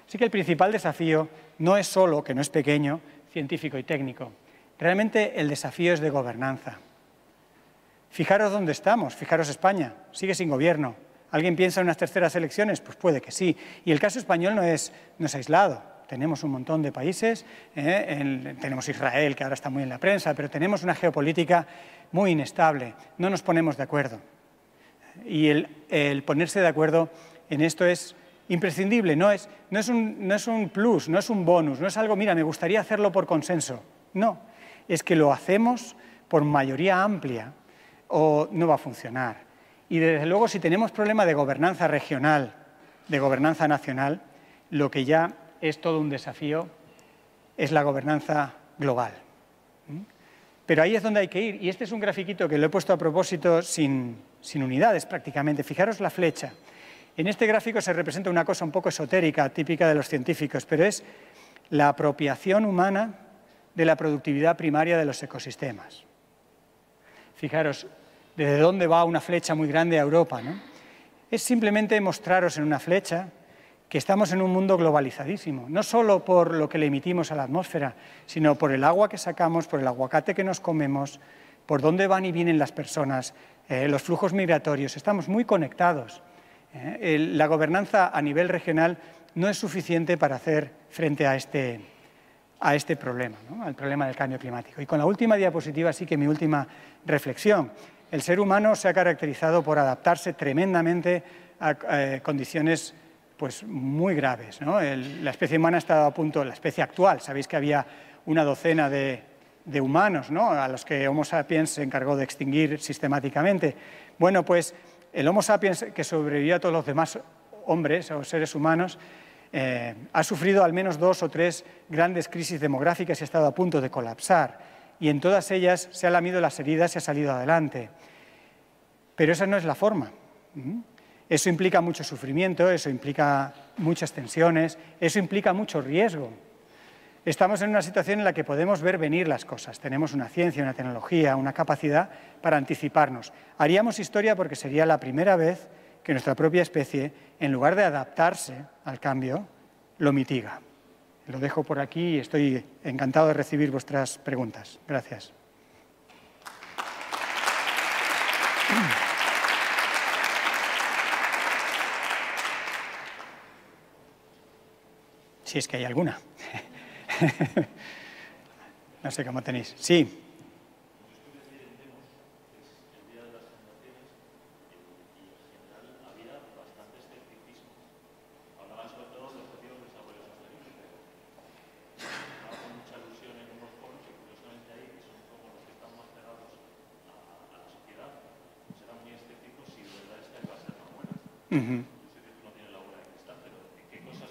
Así que el principal desafío no es solo, que no es pequeño, científico y técnico. Realmente el desafío es de gobernanza. Fijaros dónde estamos, fijaros España, sigue sin gobierno, ¿Alguien piensa en unas terceras elecciones? Pues puede que sí. Y el caso español no es, no es aislado. Tenemos un montón de países, ¿eh? tenemos Israel, que ahora está muy en la prensa, pero tenemos una geopolítica muy inestable. No nos ponemos de acuerdo. Y el, ponerse de acuerdo en esto es imprescindible, no es, un, no es un plus, no es un bonus, no es algo, mira, me gustaría hacerlo por consenso. No, es que lo hacemos por mayoría amplia o no va a funcionar. Y desde luego, si tenemos problema de gobernanza regional, de gobernanza nacional, lo que ya es todo un desafío es la gobernanza global. ¿Mm? Pero ahí es donde hay que ir. Y este es un grafiquito que lo he puesto a propósito sin, sin unidades prácticamente. Fijaros la flecha. En este gráfico se representa una cosa un poco esotérica, típica de los científicos, pero es la apropiación humana de la productividad primaria de los ecosistemas. Fijaros, desde dónde va una flecha muy grande a Europa. Es simplemente mostraros en una flecha que estamos en un mundo globalizadísimo, no solo por lo que le emitimos a la atmósfera, sino por el agua que sacamos, por el aguacate que nos comemos, por dónde van y vienen las personas, eh, los flujos migratorios, estamos muy conectados. ¿eh? la gobernanza a nivel regional no es suficiente para hacer frente a este, a este problema, al problema del cambio climático. Y con la última diapositiva sí que mi última reflexión, el ser humano se ha caracterizado por adaptarse tremendamente a eh, condiciones pues, muy graves. la especie humana ha estado a punto, la especie actual, sabéis que había una docena de, humanos a los que Homo sapiens se encargó de extinguir sistemáticamente. Bueno, pues el Homo sapiens que sobrevivió a todos los demás hombres o seres humanos eh, ha sufrido al menos dos o tres grandes crisis demográficas y ha estado a punto de colapsar y en todas ellas se ha lamido las heridas y ha salido adelante. Pero esa no es la forma. ¿Mm? Eso implica mucho sufrimiento, eso implica muchas tensiones, eso implica mucho riesgo. Estamos en una situación en la que podemos ver venir las cosas. Tenemos una ciencia, una tecnología, una capacidad para anticiparnos. Haríamos historia porque sería la primera vez que nuestra propia especie, en lugar de adaptarse al cambio, lo mitiga lo dejo por aquí y estoy encantado de recibir vuestras preguntas. Gracias. Si es que hay alguna. <laughs> no sé cómo tenéis. Sí. ¿qué cosas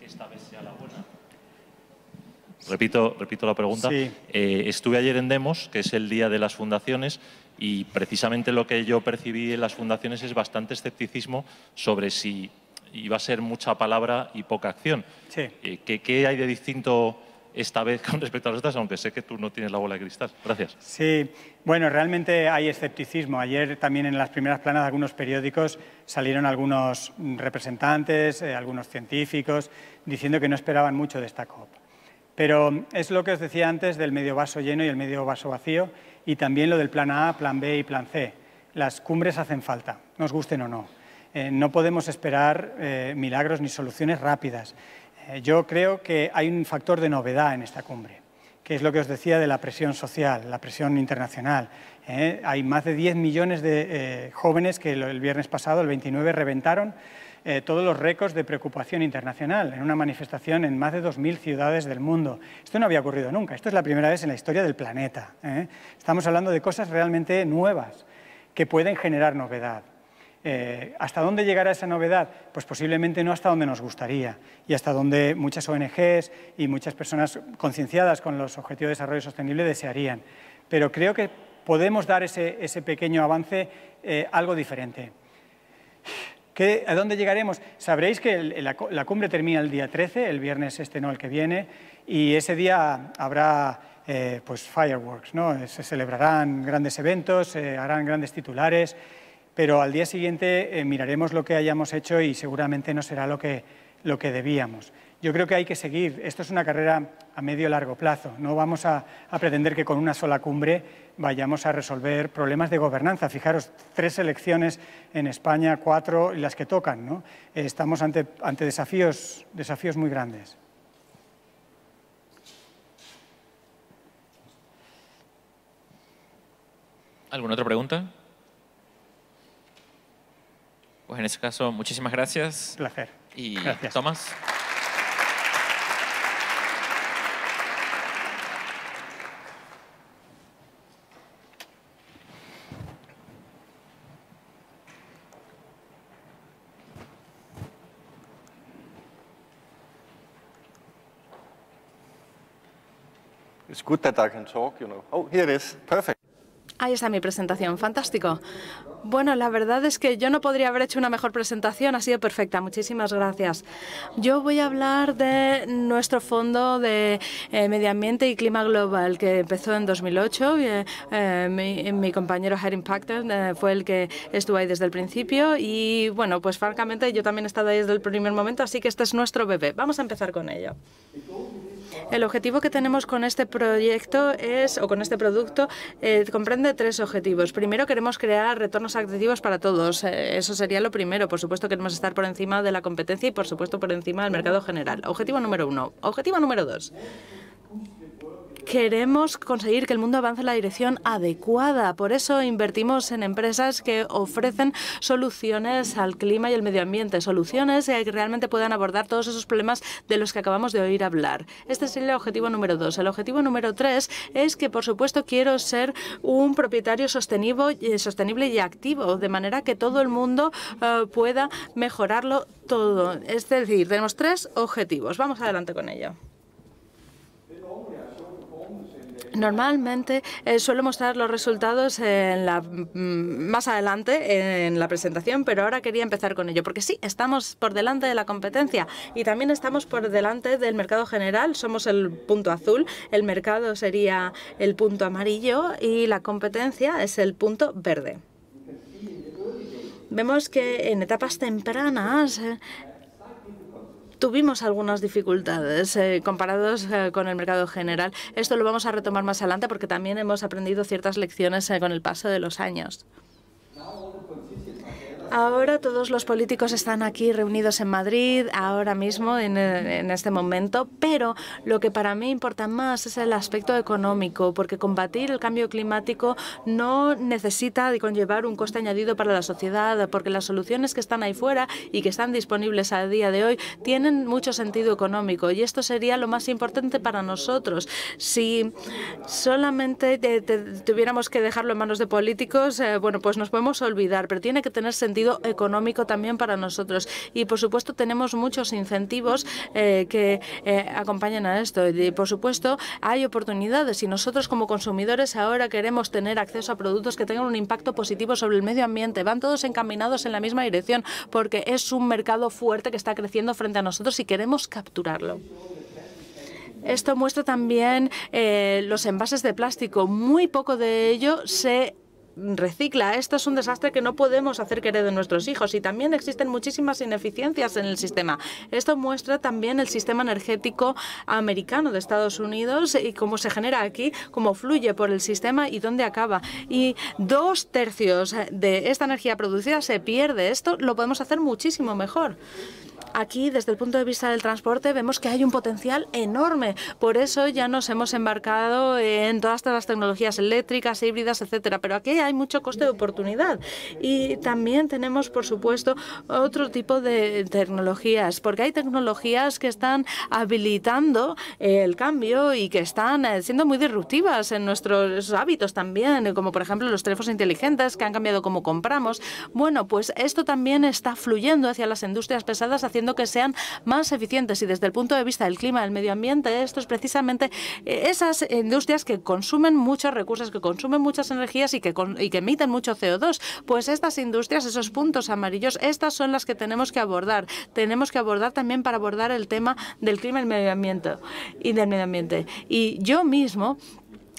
que esta vez sea la buena? Repito, repito la pregunta. Eh, estuve ayer en Demos, que es el día de las fundaciones, y precisamente lo que yo percibí en las fundaciones es bastante escepticismo sobre si iba a ser mucha palabra y poca acción. Eh, ¿qué, ¿qué, hay de distinto esta vez con respecto a los otras, aunque sé que tú no tienes la bola de cristal. Gracias. Sí, bueno, realmente hay escepticismo. Ayer también en las primeras planas de algunos periódicos salieron algunos representantes, eh, algunos científicos, diciendo que no esperaban mucho de esta COP. Pero es lo que os decía antes del medio vaso lleno y el medio vaso vacío, y también lo del plan A, plan B y plan C. Las cumbres hacen falta, nos gusten o no. Eh, no podemos esperar eh, milagros ni soluciones rápidas. Eh, yo creo que hay un factor de novedad en esta cumbre, que es lo que os decía de la presión social, la presión internacional. ¿eh? Hay más de 10 millones de eh, jóvenes que el viernes pasado, el 29, reventaron todos los récords de preocupación internacional en una manifestación en más de 2.000 ciudades del mundo. Esto no había ocurrido nunca, esto es la primera vez en la historia del planeta. Estamos hablando de cosas realmente nuevas que pueden generar novedad. Eh, ¿Hasta dónde llegará esa novedad? Pues posiblemente no hasta donde nos gustaría y hasta donde muchas ONGs y muchas personas concienciadas con los Objetivos de Desarrollo Sostenible desearían. Pero creo que podemos dar ese, pequeño avance eh, algo diferente. ¿A dónde llegaremos? Sabréis que la, cumbre termina el día 13, el viernes este no, el que viene, y ese día habrá eh, pues fireworks, ¿no? se celebrarán grandes eventos, harán grandes titulares pero al día siguiente eh, miraremos lo que hayamos hecho y seguramente no será lo que, lo que debíamos. Yo creo que hay que seguir. Esto es una carrera a medio largo plazo. No vamos a, pretender que con una sola cumbre vayamos a resolver problemas de gobernanza. Fijaros, tres elecciones en España, cuatro, y las que tocan. ¿no? Estamos ante, desafíos, desafíos muy grandes. ¿Alguna otra pregunta? Pues en ese caso, muchísimas gracias. Placer. Y gracias. Tomás. It's good that I can talk, you know. Oh, here it is. Perfect. Ahí está mi presentación, fantástico. Bueno, la verdad es que yo no podría haber hecho una mejor presentación, ha sido perfecta, muchísimas gracias. Yo voy a hablar de nuestro Fondo de eh, Medio Ambiente y Clima Global, que empezó en 2008. Eh, eh, mi, compañero Harry Pacton fue el que estuvo ahí desde el principio y, bueno, pues francamente yo también he estado ahí desde el primer momento, así que este es nuestro bebé. Vamos a empezar con ello. El objetivo que tenemos con este proyecto es, o con este producto, eh, comprende tres objetivos. Primero, queremos crear retornos atractivos para todos. Eh, eso sería lo primero. Por supuesto, queremos estar por encima de la competencia y, por supuesto, por encima del mercado general. Objetivo número uno. Objetivo número dos. Queremos conseguir que el mundo avance en la dirección adecuada. Por eso invertimos en empresas que ofrecen soluciones al clima y al medio ambiente, soluciones eh, que realmente puedan abordar todos esos problemas de los que acabamos de oír hablar. Este es el objetivo número dos. El objetivo número tres es que, por supuesto, quiero ser un propietario eh, sostenible, y activo, de manera que todo el mundo eh, pueda mejorarlo todo. Es decir, tenemos tres objetivos. Vamos adelante con ello. Normalmente eh, suelo mostrar los resultados en la, mm, más adelante en la presentación, pero ahora quería empezar con ello, porque sí, estamos por delante de la competencia y también estamos por delante del mercado general, somos el punto azul, el mercado sería el punto amarillo y la competencia es el punto verde. Vemos que en etapas tempranas eh, tuvimos algunas dificultades eh, comparados eh, con el mercado general. Esto lo vamos a retomar más adelante porque también hemos aprendido ciertas lecciones eh, con el paso de los años. Ahora todos los políticos están aquí reunidos en Madrid, ahora mismo, en, este momento, pero lo que para mí importa más es el aspecto económico, porque combatir el cambio climático no necesita de conllevar un coste añadido para la sociedad, porque las soluciones que están ahí fuera y que están disponibles a día de hoy tienen mucho sentido económico y esto sería lo más importante para nosotros. Si solamente eh, tuviéramos que dejarlo en manos de políticos, eh, bueno, pues nos podemos olvidar, pero tiene que tener sentido económico también para nosotros. Y por supuesto tenemos muchos incentivos eh, que eh, acompañan a esto. Y por supuesto hay oportunidades y nosotros como consumidores ahora queremos tener acceso a productos que tengan un impacto positivo sobre el medio ambiente. Van todos encaminados en la misma dirección porque es un mercado fuerte que está creciendo frente a nosotros y queremos capturarlo. Esto muestra también eh, los envases de plástico. Muy poco de ello se recicla. Esto es un desastre que no podemos hacer querer de nuestros hijos y también existen muchísimas ineficiencias en el sistema. Esto muestra también el sistema energético americano de Estados Unidos y cómo se genera aquí, cómo fluye por el sistema y dónde acaba. Y dos tercios de esta energía producida se pierde. Esto lo podemos hacer muchísimo mejor aquí, desde el punto de vista del transporte, vemos que hay un potencial enorme. Por eso ya nos hemos embarcado en todas estas tecnologías eléctricas, híbridas, etcétera. Pero aquí hay mucho coste de oportunidad. Y también tenemos, por supuesto, otro tipo de tecnologías, porque hay tecnologías que están habilitando el cambio y que están eh, siendo muy disruptivas en nuestros hábitos también, como por ejemplo los teléfonos inteligentes que han cambiado cómo compramos. Bueno, pues esto también está fluyendo hacia las industrias pesadas haciendo que sean más eficientes. Y desde el punto de vista del clima, del medio ambiente, esto es precisamente eh, esas industrias que consumen muchos recursos, que consumen muchas energías y que, emiten mucho CO2. Pues estas industrias, esos puntos amarillos, estas son las que tenemos que abordar. Tenemos que abordar también para abordar el tema del clima y medio ambiente y del medio ambiente. Y yo mismo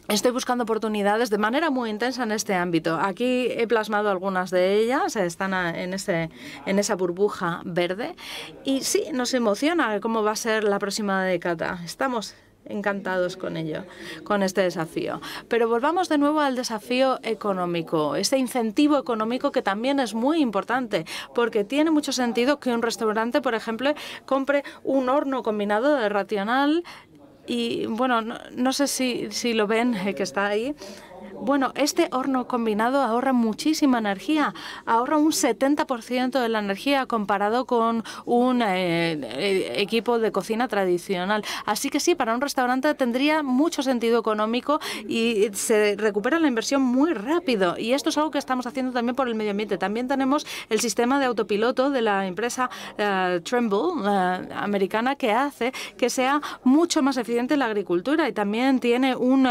Estoy buscando oportunidades de manera muy intensa en este ámbito. Aquí he plasmado algunas de ellas, están en, ese, en esa burbuja verde. Y sí, nos emociona cómo va a ser la próxima década. Estamos encantados con ello, con este desafío. Pero volvamos de nuevo al desafío económico, este incentivo económico que también es muy importante, porque tiene mucho sentido que un restaurante, por ejemplo, compre un horno combinado de racional y bueno, no, no sé si, si lo ven, el eh, que está ahí, bueno, este horno combinado ahorra muchísima energía, ahorra un 70% de la energía comparado con un eh, eh, equipo de cocina tradicional. Así que sí, para un restaurante tendría mucho sentido económico y se recupera la inversión muy rápido. Y esto es algo que estamos haciendo también por el medio ambiente. También tenemos el sistema de autopiloto de la empresa uh, Tremble americana que hace que sea mucho más eficiente la agricultura y también tiene un,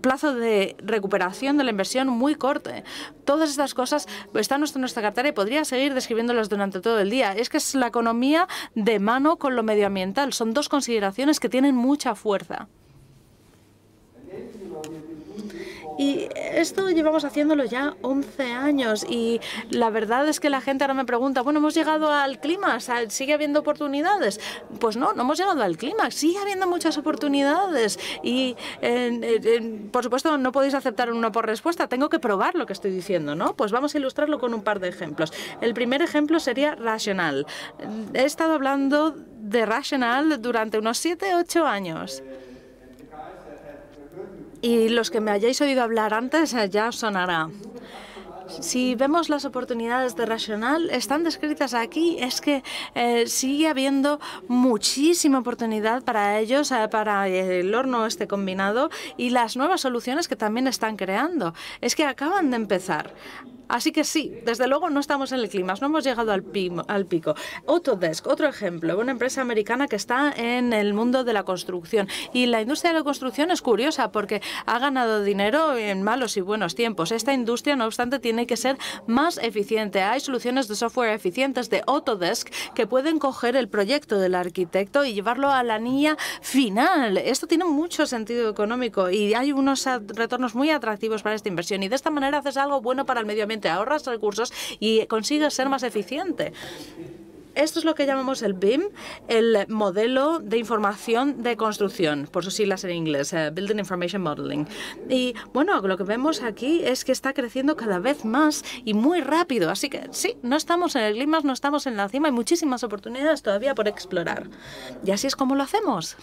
plazo de recuperación de la inversión muy corto. ¿eh? Todas estas cosas están en nuestra cartera y podría seguir describiéndolas durante todo el día. Es que es la economía de mano con lo medioambiental. Son dos consideraciones que tienen mucha fuerza. Y esto llevamos haciéndolo ya 11 años y la verdad es que la gente ahora me pregunta, bueno, hemos llegado al clima, ¿sigue habiendo oportunidades? Pues no, no hemos llegado al clima, sigue habiendo muchas oportunidades y por supuesto no podéis aceptar una por respuesta, tengo que probar lo que estoy diciendo, ¿no? Pues vamos a ilustrarlo con un par de ejemplos. El primer ejemplo sería racional. He estado hablando de Rational durante unos 7-8 años y los que me hayáis oído hablar antes eh, ya sonará. Si vemos las oportunidades de Racional, están descritas aquí, es que eh, sigue habiendo muchísima oportunidad para ellos, eh, para el horno este combinado y las nuevas soluciones que también están creando. Es que acaban de empezar. Así que sí, desde luego no estamos en el clima, no hemos llegado al, pico. Autodesk, otro ejemplo, una empresa americana que está en el mundo de la construcción. Y la industria de la construcción es curiosa porque ha ganado dinero en malos y buenos tiempos. Esta industria, no obstante, tiene que ser más eficiente. Hay soluciones de software eficientes de Autodesk que pueden coger el proyecto del arquitecto y llevarlo a la niña final. Esto tiene mucho sentido económico y hay unos retornos muy atractivos para esta inversión. Y de esta manera haces algo bueno para el medio ambiente ahorras recursos y consigues ser más eficiente. Esto es lo que llamamos el BIM, el modelo de información de construcción, por sus siglas en inglés, eh, Building Information Modeling. Y bueno, lo que vemos aquí es que está creciendo cada vez más y muy rápido. Así que sí, no estamos en el clima, no estamos en la cima, hay muchísimas oportunidades todavía por explorar. Y así es como lo hacemos.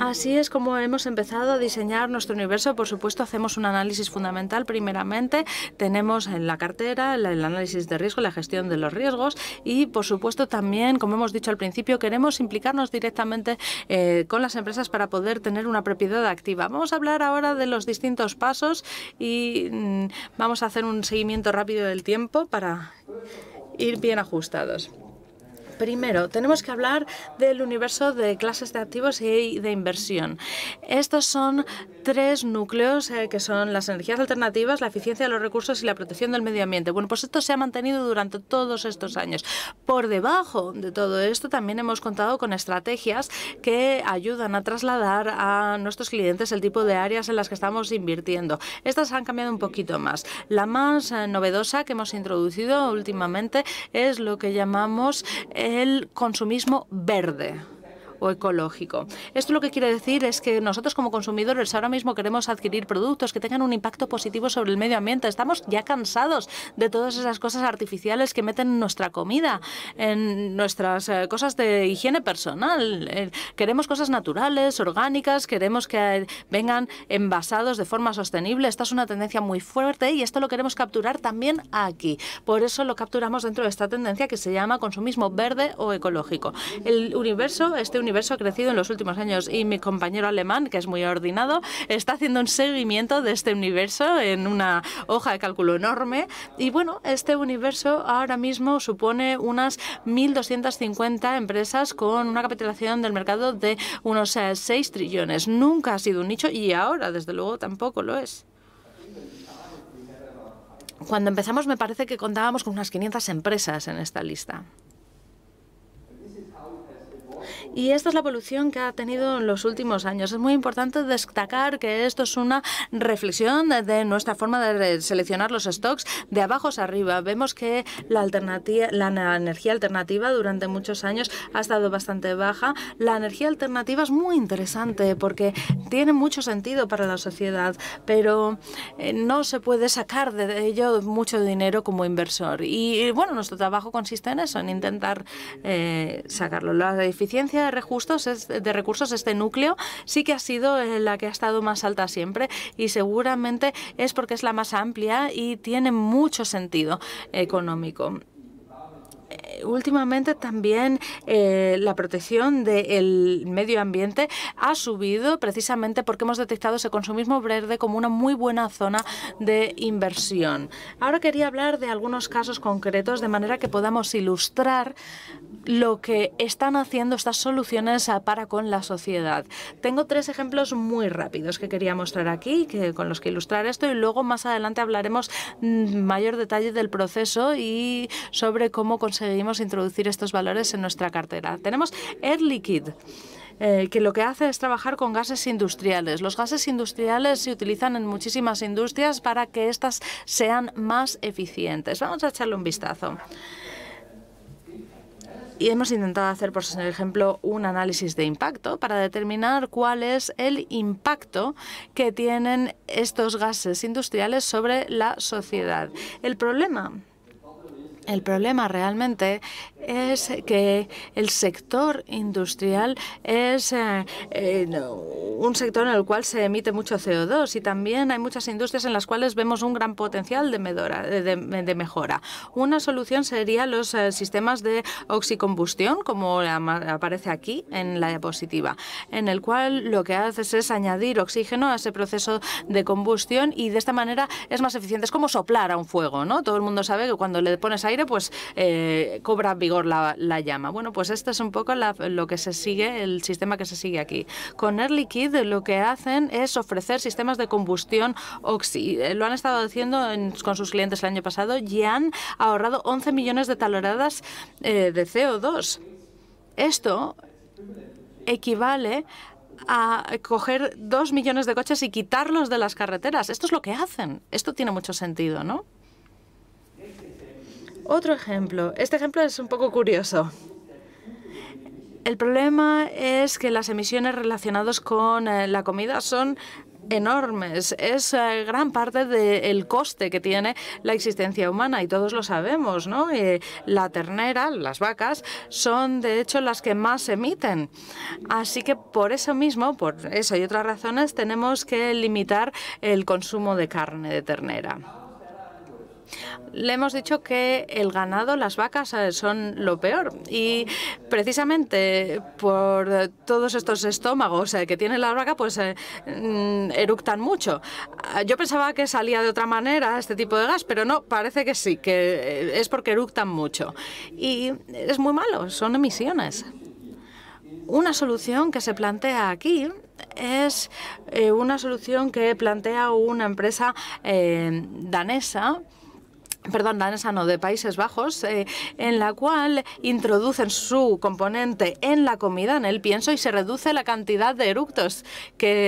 Así es como hemos empezado a diseñar nuestro universo. Por supuesto, hacemos un análisis fundamental. Primeramente, tenemos en la cartera el análisis de riesgo, la gestión de los riesgos y, por supuesto, también, como hemos dicho al principio, queremos implicarnos directamente eh, con las empresas para poder tener una propiedad activa. Vamos a hablar ahora de los distintos pasos y mm, vamos a hacer un seguimiento rápido del tiempo para ir bien ajustados. Primero, tenemos que hablar del universo de clases de activos y de inversión. Estos son tres núcleos eh, que son las energías alternativas, la eficiencia de los recursos y la protección del medio ambiente. Bueno, pues esto se ha mantenido durante todos estos años. Por debajo de todo esto también hemos contado con estrategias que ayudan a trasladar a nuestros clientes el tipo de áreas en las que estamos invirtiendo. Estas han cambiado un poquito más. La más eh, novedosa que hemos introducido últimamente es lo que llamamos... Eh, el consumismo verde o ecológico. Esto lo que quiere decir es que nosotros como consumidores ahora mismo queremos adquirir productos que tengan un impacto positivo sobre el medio ambiente. Estamos ya cansados de todas esas cosas artificiales que meten en nuestra comida, en nuestras eh, cosas de higiene personal. Eh, queremos cosas naturales, orgánicas, queremos que eh, vengan envasados de forma sostenible. Esta es una tendencia muy fuerte y esto lo queremos capturar también aquí. Por eso lo capturamos dentro de esta tendencia que se llama consumismo verde o ecológico. El universo, este universo ha crecido en los últimos años y mi compañero alemán, que es muy ordenado, está haciendo un seguimiento de este universo en una hoja de cálculo enorme. Y bueno, este universo ahora mismo supone unas 1.250 empresas con una capitalización del mercado de unos 6 eh, trillones. Nunca ha sido un nicho y ahora, desde luego, tampoco lo es. Cuando empezamos me parece que contábamos con unas 500 empresas en esta lista. Y esta es la evolución que ha tenido en los últimos años. Es muy importante destacar que esto es una reflexión de nuestra forma de seleccionar los stocks de abajo hacia arriba. Vemos que la, alternativa, la energía alternativa durante muchos años ha estado bastante baja. La energía alternativa es muy interesante porque tiene mucho sentido para la sociedad, pero eh, no se puede sacar de ello mucho dinero como inversor. Y bueno, nuestro trabajo consiste en eso, en intentar eh, sacarlo. La eficiencia de recursos, de recursos este núcleo sí que ha sido eh, la que ha estado más alta siempre y seguramente es porque es la más amplia y tiene mucho sentido económico. Eh, últimamente también eh, la protección del medio ambiente ha subido precisamente porque hemos detectado ese consumismo verde como una muy buena zona de inversión. Ahora quería hablar de algunos casos concretos de manera que podamos ilustrar lo que están haciendo estas soluciones ah, para con la sociedad. Tengo tres ejemplos muy rápidos que quería mostrar aquí, que, con los que ilustrar esto y luego más adelante hablaremos mm, mayor detalle del proceso y sobre cómo conseguir Seguimos introducir estos valores en nuestra cartera. Tenemos Air Liquid. Eh, que lo que hace es trabajar con gases industriales. Los gases industriales se utilizan en muchísimas industrias para que éstas sean más eficientes. Vamos a echarle un vistazo y hemos intentado hacer, por ejemplo, un análisis de impacto para determinar cuál es el impacto que tienen estos gases industriales sobre la sociedad. El problema el problema realmente es que el sector industrial es eh, eh, un sector en el cual se emite mucho CO2 y también hay muchas industrias en las cuales vemos un gran potencial de, mejora. Una solución sería los eh, sistemas de oxicombustión, como aparece aquí en la diapositiva, en el cual lo que haces es añadir oxígeno a ese proceso de combustión y de esta manera es más eficiente. Es como soplar a un fuego, ¿no? Todo el mundo sabe que cuando le pones aire, pues eh, cobra vigor la, llama. Bueno, pues esto es un poco la, lo que se sigue, el sistema que se sigue aquí. Con Air Liquid lo que hacen es ofrecer sistemas de combustión oxi. Eh, lo han estado haciendo con sus clientes el año pasado y han ahorrado 11 millones de taloradas eh, de CO2. Esto equivale a coger dos millones de coches y quitarlos de las carreteras. Esto es lo que hacen. Esto tiene mucho sentido, ¿no? Otro ejemplo. Este ejemplo es un poco curioso. El problema es que las emisiones relacionadas con eh, la comida son enormes. Es eh, gran parte del coste que tiene la existencia humana y todos lo sabemos, ¿no? Eh, la ternera, las vacas, son de hecho las que más emiten. Así que por eso mismo, por eso y otras razones, tenemos que limitar el consumo de carne de ternera. Le hemos dicho que el ganado, las vacas, eh, son lo peor. Y precisamente por todos estos estómagos eh, que tiene la vaca pues eh, mm, eructan mucho. Ah, yo pensaba que salía de otra manera este tipo de gas, pero no, parece que sí, que es porque eructan mucho. Y es muy malo, son emisiones. Una solución que se plantea aquí es una solución que plantea una empresa danesa perdón, danesa no, de Países Bajos, eh, en la cual introducen su componente en la comida, en el pienso, y se reduce la cantidad de eructos que,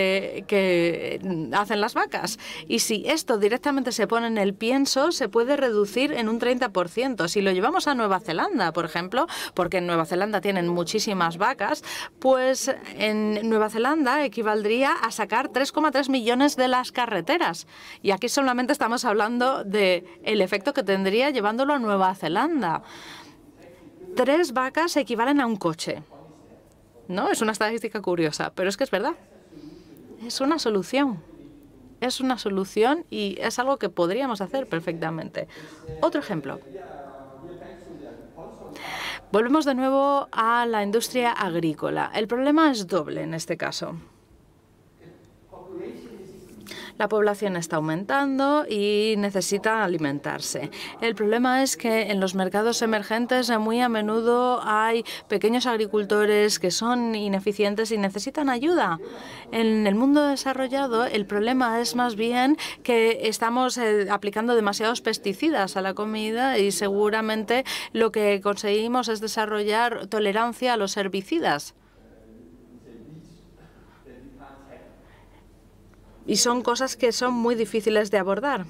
hacen las vacas. Y si esto directamente se pone en el pienso, se puede reducir en un 30%. Si lo llevamos a Nueva Zelanda, por ejemplo, porque en Nueva Zelanda tienen muchísimas vacas, pues en Nueva Zelanda equivaldría a sacar 3,3 millones de las carreteras. Y aquí solamente estamos hablando del efecto que tendría llevándolo a Nueva Zelanda. Tres vacas equivalen a un coche. ¿No? Es una estadística curiosa, pero es que es verdad. Es una solución. Es una solución y es algo que podríamos hacer perfectamente. Otro ejemplo. Volvemos de nuevo a la industria agrícola. El problema es doble en este caso. La población está aumentando y necesita alimentarse. El problema es que en los mercados emergentes muy a menudo hay pequeños agricultores que son ineficientes y necesitan ayuda. En el mundo desarrollado el problema es más bien que estamos eh, aplicando demasiados pesticidas a la comida y seguramente lo que conseguimos es desarrollar tolerancia a los herbicidas. Y son cosas que son muy difíciles de abordar.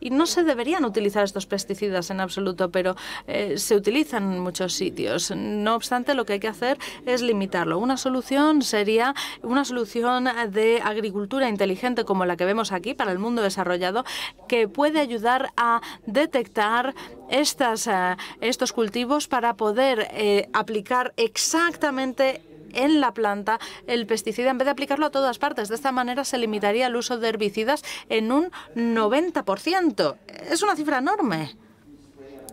Y no se deberían utilizar estos pesticidas en absoluto, pero eh, se utilizan en muchos sitios. No obstante, lo que hay que hacer es limitarlo. Una solución sería una solución de agricultura inteligente como la que vemos aquí para el mundo desarrollado, que puede ayudar a detectar estas, eh, estos cultivos para poder eh, aplicar exactamente en la planta el pesticida en vez de aplicarlo a todas partes. De esta manera se limitaría el uso de herbicidas en un 90%. Es una cifra enorme.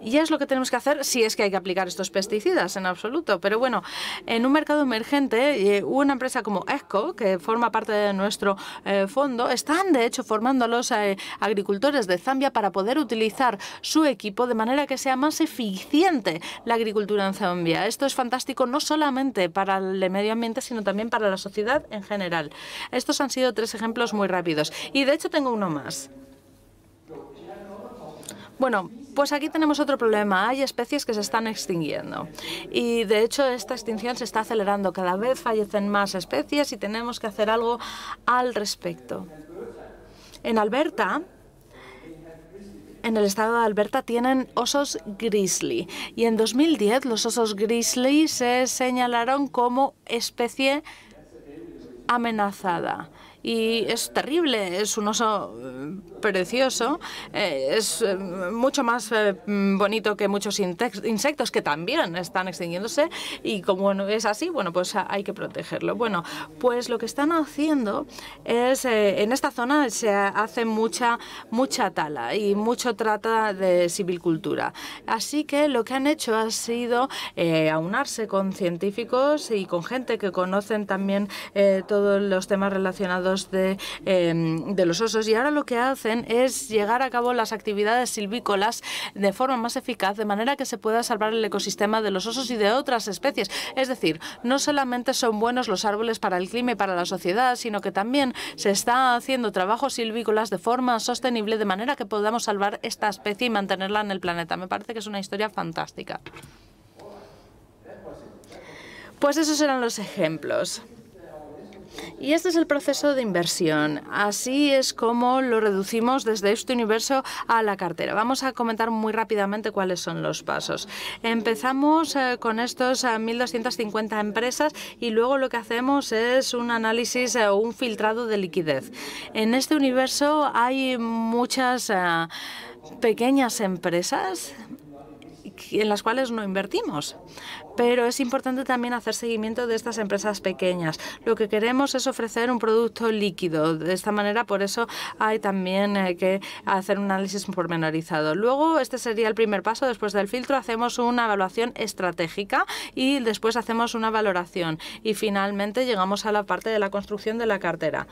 Y es lo que tenemos que hacer si es que hay que aplicar estos pesticidas en absoluto. Pero bueno, en un mercado emergente, eh, una empresa como ESCO, que forma parte de nuestro eh, fondo, están de hecho formando a los eh, agricultores de Zambia para poder utilizar su equipo de manera que sea más eficiente la agricultura en Zambia. Esto es fantástico no solamente para el medio ambiente, sino también para la sociedad en general. Estos han sido tres ejemplos muy rápidos. Y de hecho tengo uno más. Bueno, pues aquí tenemos otro problema. Hay especies que se están extinguiendo. Y de hecho esta extinción se está acelerando. Cada vez fallecen más especies y tenemos que hacer algo al respecto. En Alberta, en el estado de Alberta tienen osos grizzly y en 2010 los osos grizzly se señalaron como especie amenazada y es terrible, es un oso eh, precioso, eh, es eh, mucho más mm, bonito que muchos insectos que también están extinguiéndose y como es así, bueno, pues hay que protegerlo. Bueno, pues lo que están haciendo es, en esta zona se hace mucha, mucha tala y mucho trata de cultura Así que lo que han hecho ha sido aunarse con científicos y con gente que conocen también todos los temas relacionados Em, de, los osos y ahora lo que hacen es llegar a cabo las actividades silvícolas de forma más eficaz, de manera que se pueda salvar el ecosistema de los osos y de otras especies. Es decir, no solamente son buenos los árboles para el clima y para la sociedad, sino que también se está haciendo trabajos silvícolas de forma sostenible, de manera que podamos salvar esta especie y mantenerla en el planeta. Me parece que es una historia fantástica. Pues esos eran los ejemplos. Y este es el proceso de inversión. Así es como lo reducimos desde este universo a la cartera. Vamos a comentar muy rápidamente cuáles son los pasos. Empezamos eh, con estos 1.250 eh, empresas y luego lo que hacemos es un análisis eh, o un filtrado de liquidez. En este universo hay muchas pequeñas empresas en las cuales no invertimos pero es importante también hacer seguimiento de estas empresas pequeñas. Lo que queremos es ofrecer un producto líquido. De esta manera, por eso hay también eh, que hacer un análisis pormenorizado. Luego, este sería el primer paso. Después del filtro, hacemos una evaluación estratégica y después hacemos una valoración. Y finalmente llegamos a la parte de la construcción de la cartera.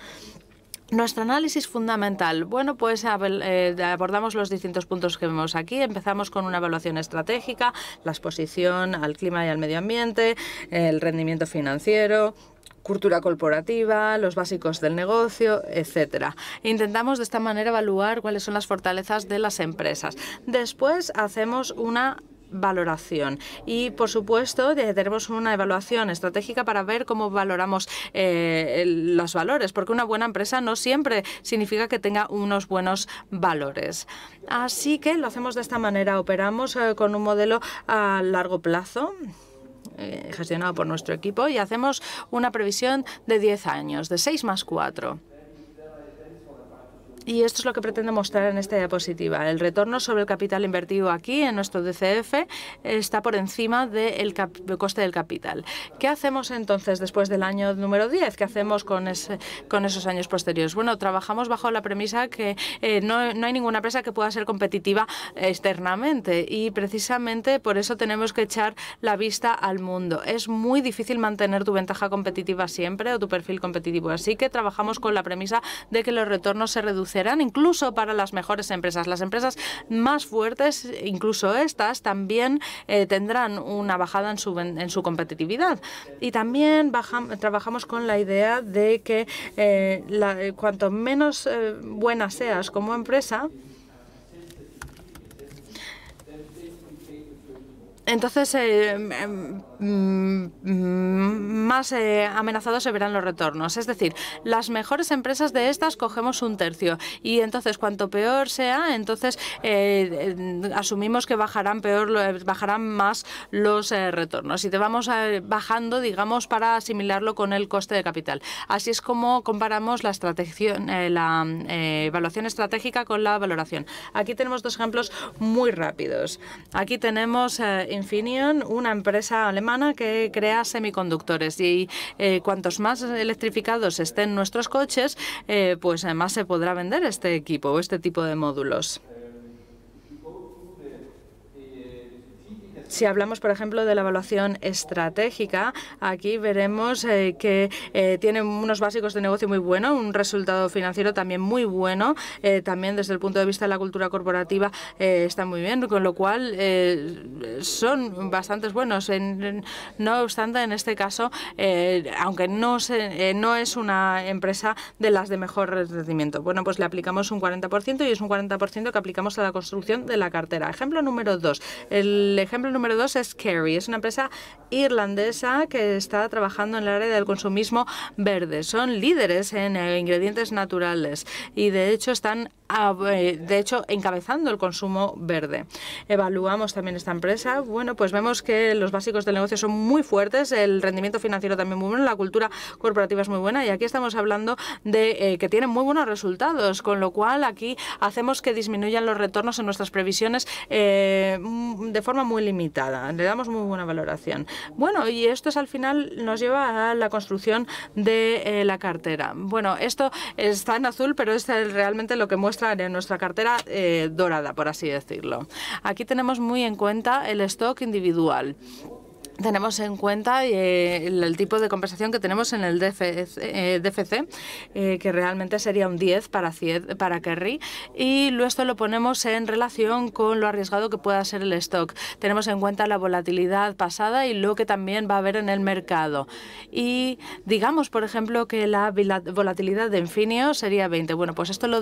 Nuestro análisis fundamental. Bueno, pues eh, abordamos los distintos puntos que vemos aquí. Empezamos con una evaluación estratégica, la exposición al clima y al medio ambiente, el rendimiento financiero, cultura corporativa, los básicos del negocio, etcétera. Intentamos de esta manera evaluar cuáles son las fortalezas de las empresas. Después hacemos una valoración. Y, por supuesto, tenemos una evaluación estratégica para ver cómo valoramos eh, los valores, porque una buena empresa no siempre significa que tenga unos buenos valores. Así que lo hacemos de esta manera, operamos eh, con un modelo a largo plazo eh, gestionado por nuestro equipo y hacemos una previsión de 10 años, de 6 más 4. Y esto es lo que pretendo mostrar en esta diapositiva. El retorno sobre el capital invertido aquí en nuestro DCF está por encima del coste del capital. ¿Qué hacemos entonces después del año número 10? ¿Qué hacemos con, con esos años posteriores? Bueno, trabajamos bajo la premisa que eh, no, no, hay ninguna empresa que pueda ser competitiva externamente y precisamente por eso tenemos que echar la vista al mundo. Es muy difícil mantener tu ventaja competitiva siempre o tu perfil competitivo, así que trabajamos con la premisa de que los retornos se reducen serán incluso para las mejores empresas. Las empresas más fuertes, incluso estas, también eh, tendrán una bajada en su, competitividad. Y también trabajamos con la idea de que eh, eh, cuanto menos buena seas como empresa, Entonces, eh, mm, mm, más eh, amenazados se verán los retornos. Es decir, las mejores empresas de estas cogemos un tercio y entonces cuanto peor sea, entonces eh, asumimos que bajarán peor, bajarán más los retornos y te vamos bajando, digamos, para asimilarlo con el coste de capital. Así es como comparamos la, estrategia, la evaluación estratégica con la valoración. Aquí tenemos dos ejemplos muy rápidos. Aquí tenemos Infineon, una empresa alemana que crea semiconductores y eh, cuantos más electrificados estén nuestros coches, eh, pues eh, más se podrá vender este equipo o este tipo de módulos. Si hablamos, por ejemplo, de la evaluación estratégica, aquí veremos eh, que eh, tiene unos básicos de negocio muy bueno, un resultado financiero también muy bueno, eh, también desde el punto de vista de la cultura corporativa está muy bien, con lo cual son bastantes buenos. no obstante, en este caso, aunque no, es una empresa de las de mejor rendimiento, bueno, pues le aplicamos un 40% y es un 40% que aplicamos a la construcción de la cartera. Ejemplo número 2. El ejemplo número dos es Kerry. Es una empresa irlandesa que está trabajando en el área del consumismo verde. Son líderes en ingredientes naturales y de hecho están eh, de hecho encabezando el consumo verde. Evaluamos también esta empresa. Bueno, pues vemos que los básicos del negocio son muy fuertes, el rendimiento financiero también muy bueno, la cultura corporativa es muy buena y aquí estamos hablando de eh, que tienen muy buenos resultados, con lo cual aquí hacemos que disminuyan los retornos en nuestras previsiones eh, de forma muy limitada. Le damos muy buena valoración. Bueno, y esto es al final nos lleva a la construcción de eh, la cartera. Bueno, esto está en azul, pero es realmente lo que muestra en nuestra cartera eh, dorada, por así decirlo. Aquí tenemos muy en cuenta el stock individual tenemos en cuenta eh, el, tipo de compensación que tenemos en el DFC, eh, eh, que realmente sería un 10 para, para Kerry, y esto lo ponemos en relación con lo arriesgado que pueda ser el stock. Tenemos en cuenta la volatilidad pasada y lo que también va a haber en el mercado. Y digamos, por ejemplo, que la volatilidad de Infinio sería 20. Bueno, pues esto lo,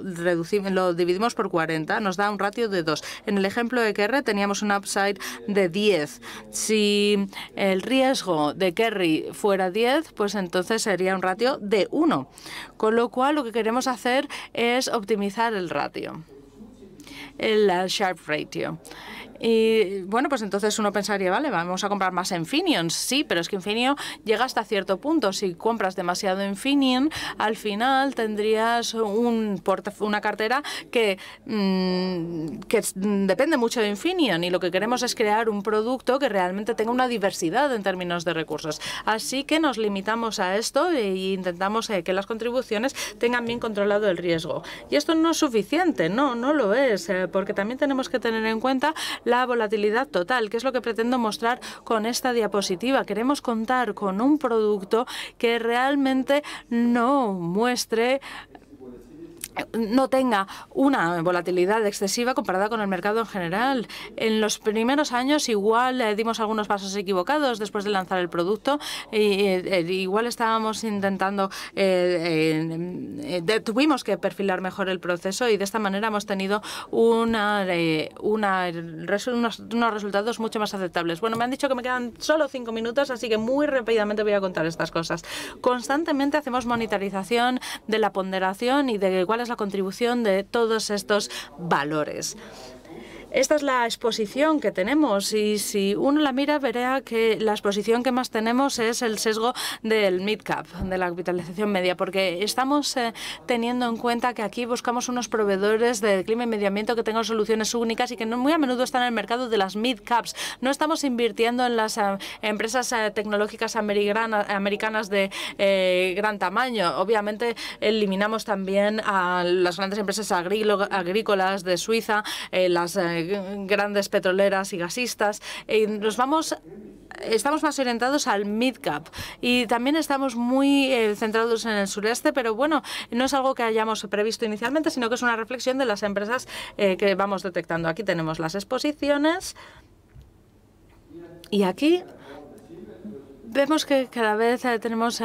reducimos, lo dividimos por 40, nos da un ratio de 2. En el ejemplo de Kerry teníamos un upside de 10 si el riesgo de Kerry fuera 10, pues entonces sería un ratio de 1. Con lo cual, lo que queremos hacer es optimizar el ratio, el sharp ratio. Y bueno, pues entonces uno pensaría, vale, vamos a comprar más Infineon. Sí, pero es que Infineon llega hasta cierto punto. Si compras demasiado Infineon, al final tendrías un una cartera que, mm, que mm, depende mucho de Infineon y lo que queremos es crear un producto que realmente tenga una diversidad en términos de recursos. Así que nos limitamos a esto e intentamos eh, que las contribuciones tengan bien controlado el riesgo. Y esto no es suficiente, no, no lo es, eh, porque también tenemos que tener en cuenta la volatilidad total, que es lo que pretendo mostrar con esta diapositiva. Queremos contar con un producto que realmente no muestre no tenga una volatilidad excesiva comparada con el mercado en general. En los primeros años igual eh, dimos algunos pasos equivocados después de lanzar el producto. Y, eh, eh, igual estábamos intentando, tuvimos que perfilar mejor el proceso y de esta manera hemos tenido unos, resultados mucho más aceptables. Bueno, me han dicho que me quedan solo cinco minutos, así que muy rápidamente voy a contar estas cosas. Constantemente hacemos monitorización de la ponderación y de cuáles la contribución de todos estos valores. Esta es la exposición que tenemos y si uno la mira verá que la exposición que más tenemos es el sesgo del mid-cap, de la capitalización media, porque estamos eh, teniendo en cuenta que aquí buscamos unos proveedores de clima y medio ambiente que tengan soluciones únicas y que no, muy a menudo están en el mercado de las mid-caps. No estamos invirtiendo en las eh, empresas eh, tecnológicas americanas de gran tamaño. Obviamente eliminamos también a las grandes empresas agrícolas de Suiza, las grandes petroleras y gasistas. Eh, nos vamos estamos más orientados al mid-cap y también estamos muy eh, centrados en el sureste, pero bueno, no es algo que hayamos previsto inicialmente, sino que es una reflexión de las empresas eh, que vamos detectando. Aquí tenemos las exposiciones y aquí vemos que cada vez tenemos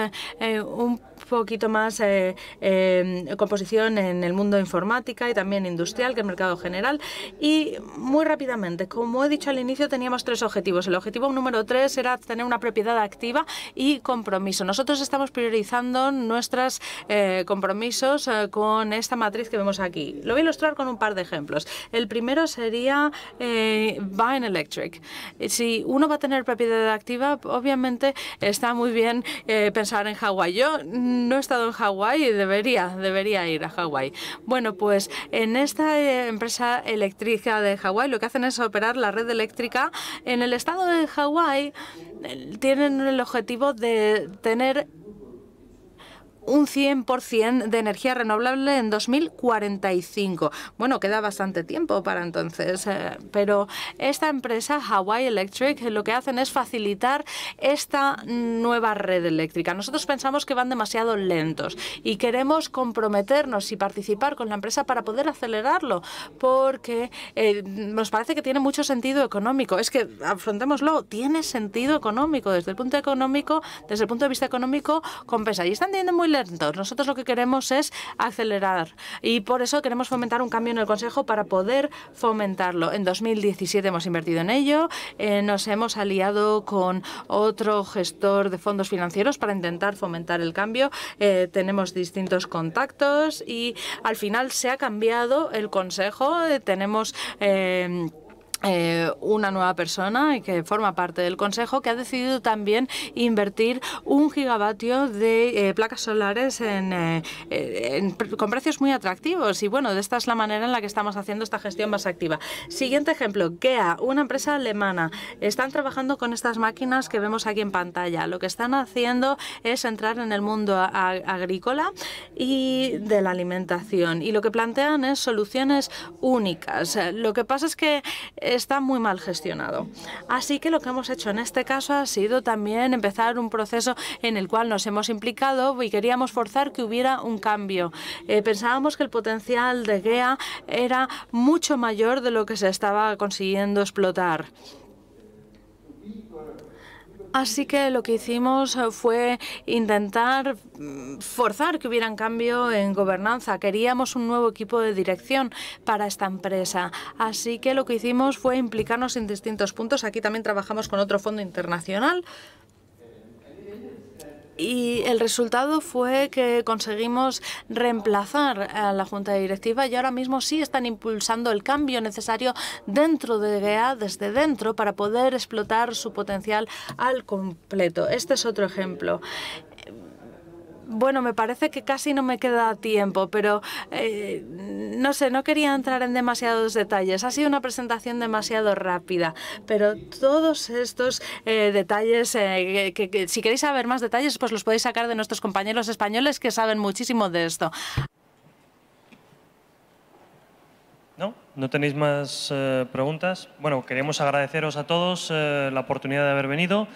un poquito más eh, em, composición en el mundo informática y también industrial que el mercado general. Y muy rápidamente, como he dicho al inicio, teníamos tres objetivos. El objetivo número tres era tener una propiedad activa y compromiso. Nosotros estamos priorizando nuestros eh, compromisos eh, con esta matriz que vemos aquí. Lo voy a ilustrar con un par de ejemplos. El primero sería Buy an Electric. Si uno va a tener propiedad activa, obviamente está muy bien pensar en Hawái. Yo mm, no he estado en Hawái y debería, debería ir a Hawái. Bueno, pues en esta eh, empresa eléctrica de Hawái lo que hacen es operar la red eléctrica en el estado de Hawái. Tienen el objetivo de tener un 100% de energía renovable en 2045. Bueno, queda bastante tiempo para entonces, eh, pero esta empresa, Hawaii Electric, lo que hacen es facilitar esta nueva red eléctrica. Nosotros pensamos que van demasiado lentos y queremos comprometernos y participar con la empresa para poder acelerarlo, porque eh, nos parece que tiene mucho sentido económico. Es que, afrontémoslo, tiene sentido económico. Desde el punto económico, desde el punto de vista económico, compensa. Y están teniendo muy nosotros lo que queremos es acelerar y por eso queremos fomentar un cambio en el Consejo para poder fomentarlo. En 2017 hemos invertido en ello, eh, nos hemos aliado con otro gestor de fondos financieros para intentar fomentar el cambio. Eh, tenemos distintos contactos y al final se ha cambiado el Consejo. Eh, tenemos eh, una nueva persona que forma parte del Consejo que ha decidido también invertir un gigavatio de eh, placas solares en, eh, con precios muy atractivos. Y bueno, de esta es la manera en la que estamos haciendo esta gestión más activa. Siguiente ejemplo, GEA, una empresa alemana. Están trabajando con estas máquinas que vemos aquí en pantalla. Lo que están haciendo es entrar en el mundo agrícola y de la alimentación. Y lo que plantean es soluciones únicas. Lo que pasa es que está muy mal gestionado. Así que lo que hemos hecho en este caso ha sido también empezar un proceso en el cual nos hemos implicado y queríamos forzar que hubiera un cambio. Eh, pensábamos que el potencial de GEA era mucho mayor de lo que se estaba consiguiendo explotar. Así que lo que hicimos eh, fue intentar mm, forzar que hubiera un cambio en gobernanza. Queríamos un nuevo equipo de dirección para esta empresa. Así que lo que hicimos fue implicarnos en distintos puntos. Aquí también trabajamos con otro fondo internacional y el resultado fue que conseguimos reemplazar a la Junta Directiva y ahora mismo sí están impulsando el cambio necesario dentro de GEA, desde dentro, para poder explotar su potencial al completo. Este es otro ejemplo. Bueno, me parece que casi no me queda tiempo, pero eh, no sé, no quería entrar en demasiados detalles. Ha sido una presentación demasiado rápida, pero todos estos eh, detalles, eh, que, si queréis saber más detalles, pues los podéis sacar de nuestros compañeros españoles que saben muchísimo de esto. ¿No? ¿No tenéis más preguntas? Bueno, queremos agradeceros a todos la oportunidad de haber venido.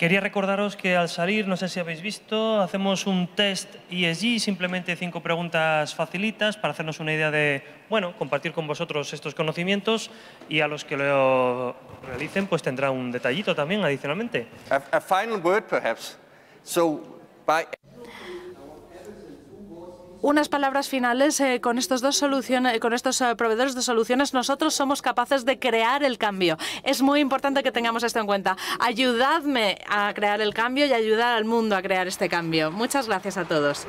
Quería recordaros que al salir, no sé si habéis visto, hacemos un test ESG, simplemente cinco preguntas facilitas para hacernos una idea de, bueno, compartir con vosotros estos conocimientos y a los que lo realicen, pues tendrá un detallito también adicionalmente. A, final word, unas palabras finales. Eh, con estos dos eh, eh, proveedores de soluciones, nosotros somos capaces de crear el cambio. Es muy importante que tengamos esto en cuenta. Ayudadme a crear el cambio y ayudar al mundo a crear este cambio. Muchas gracias a todos.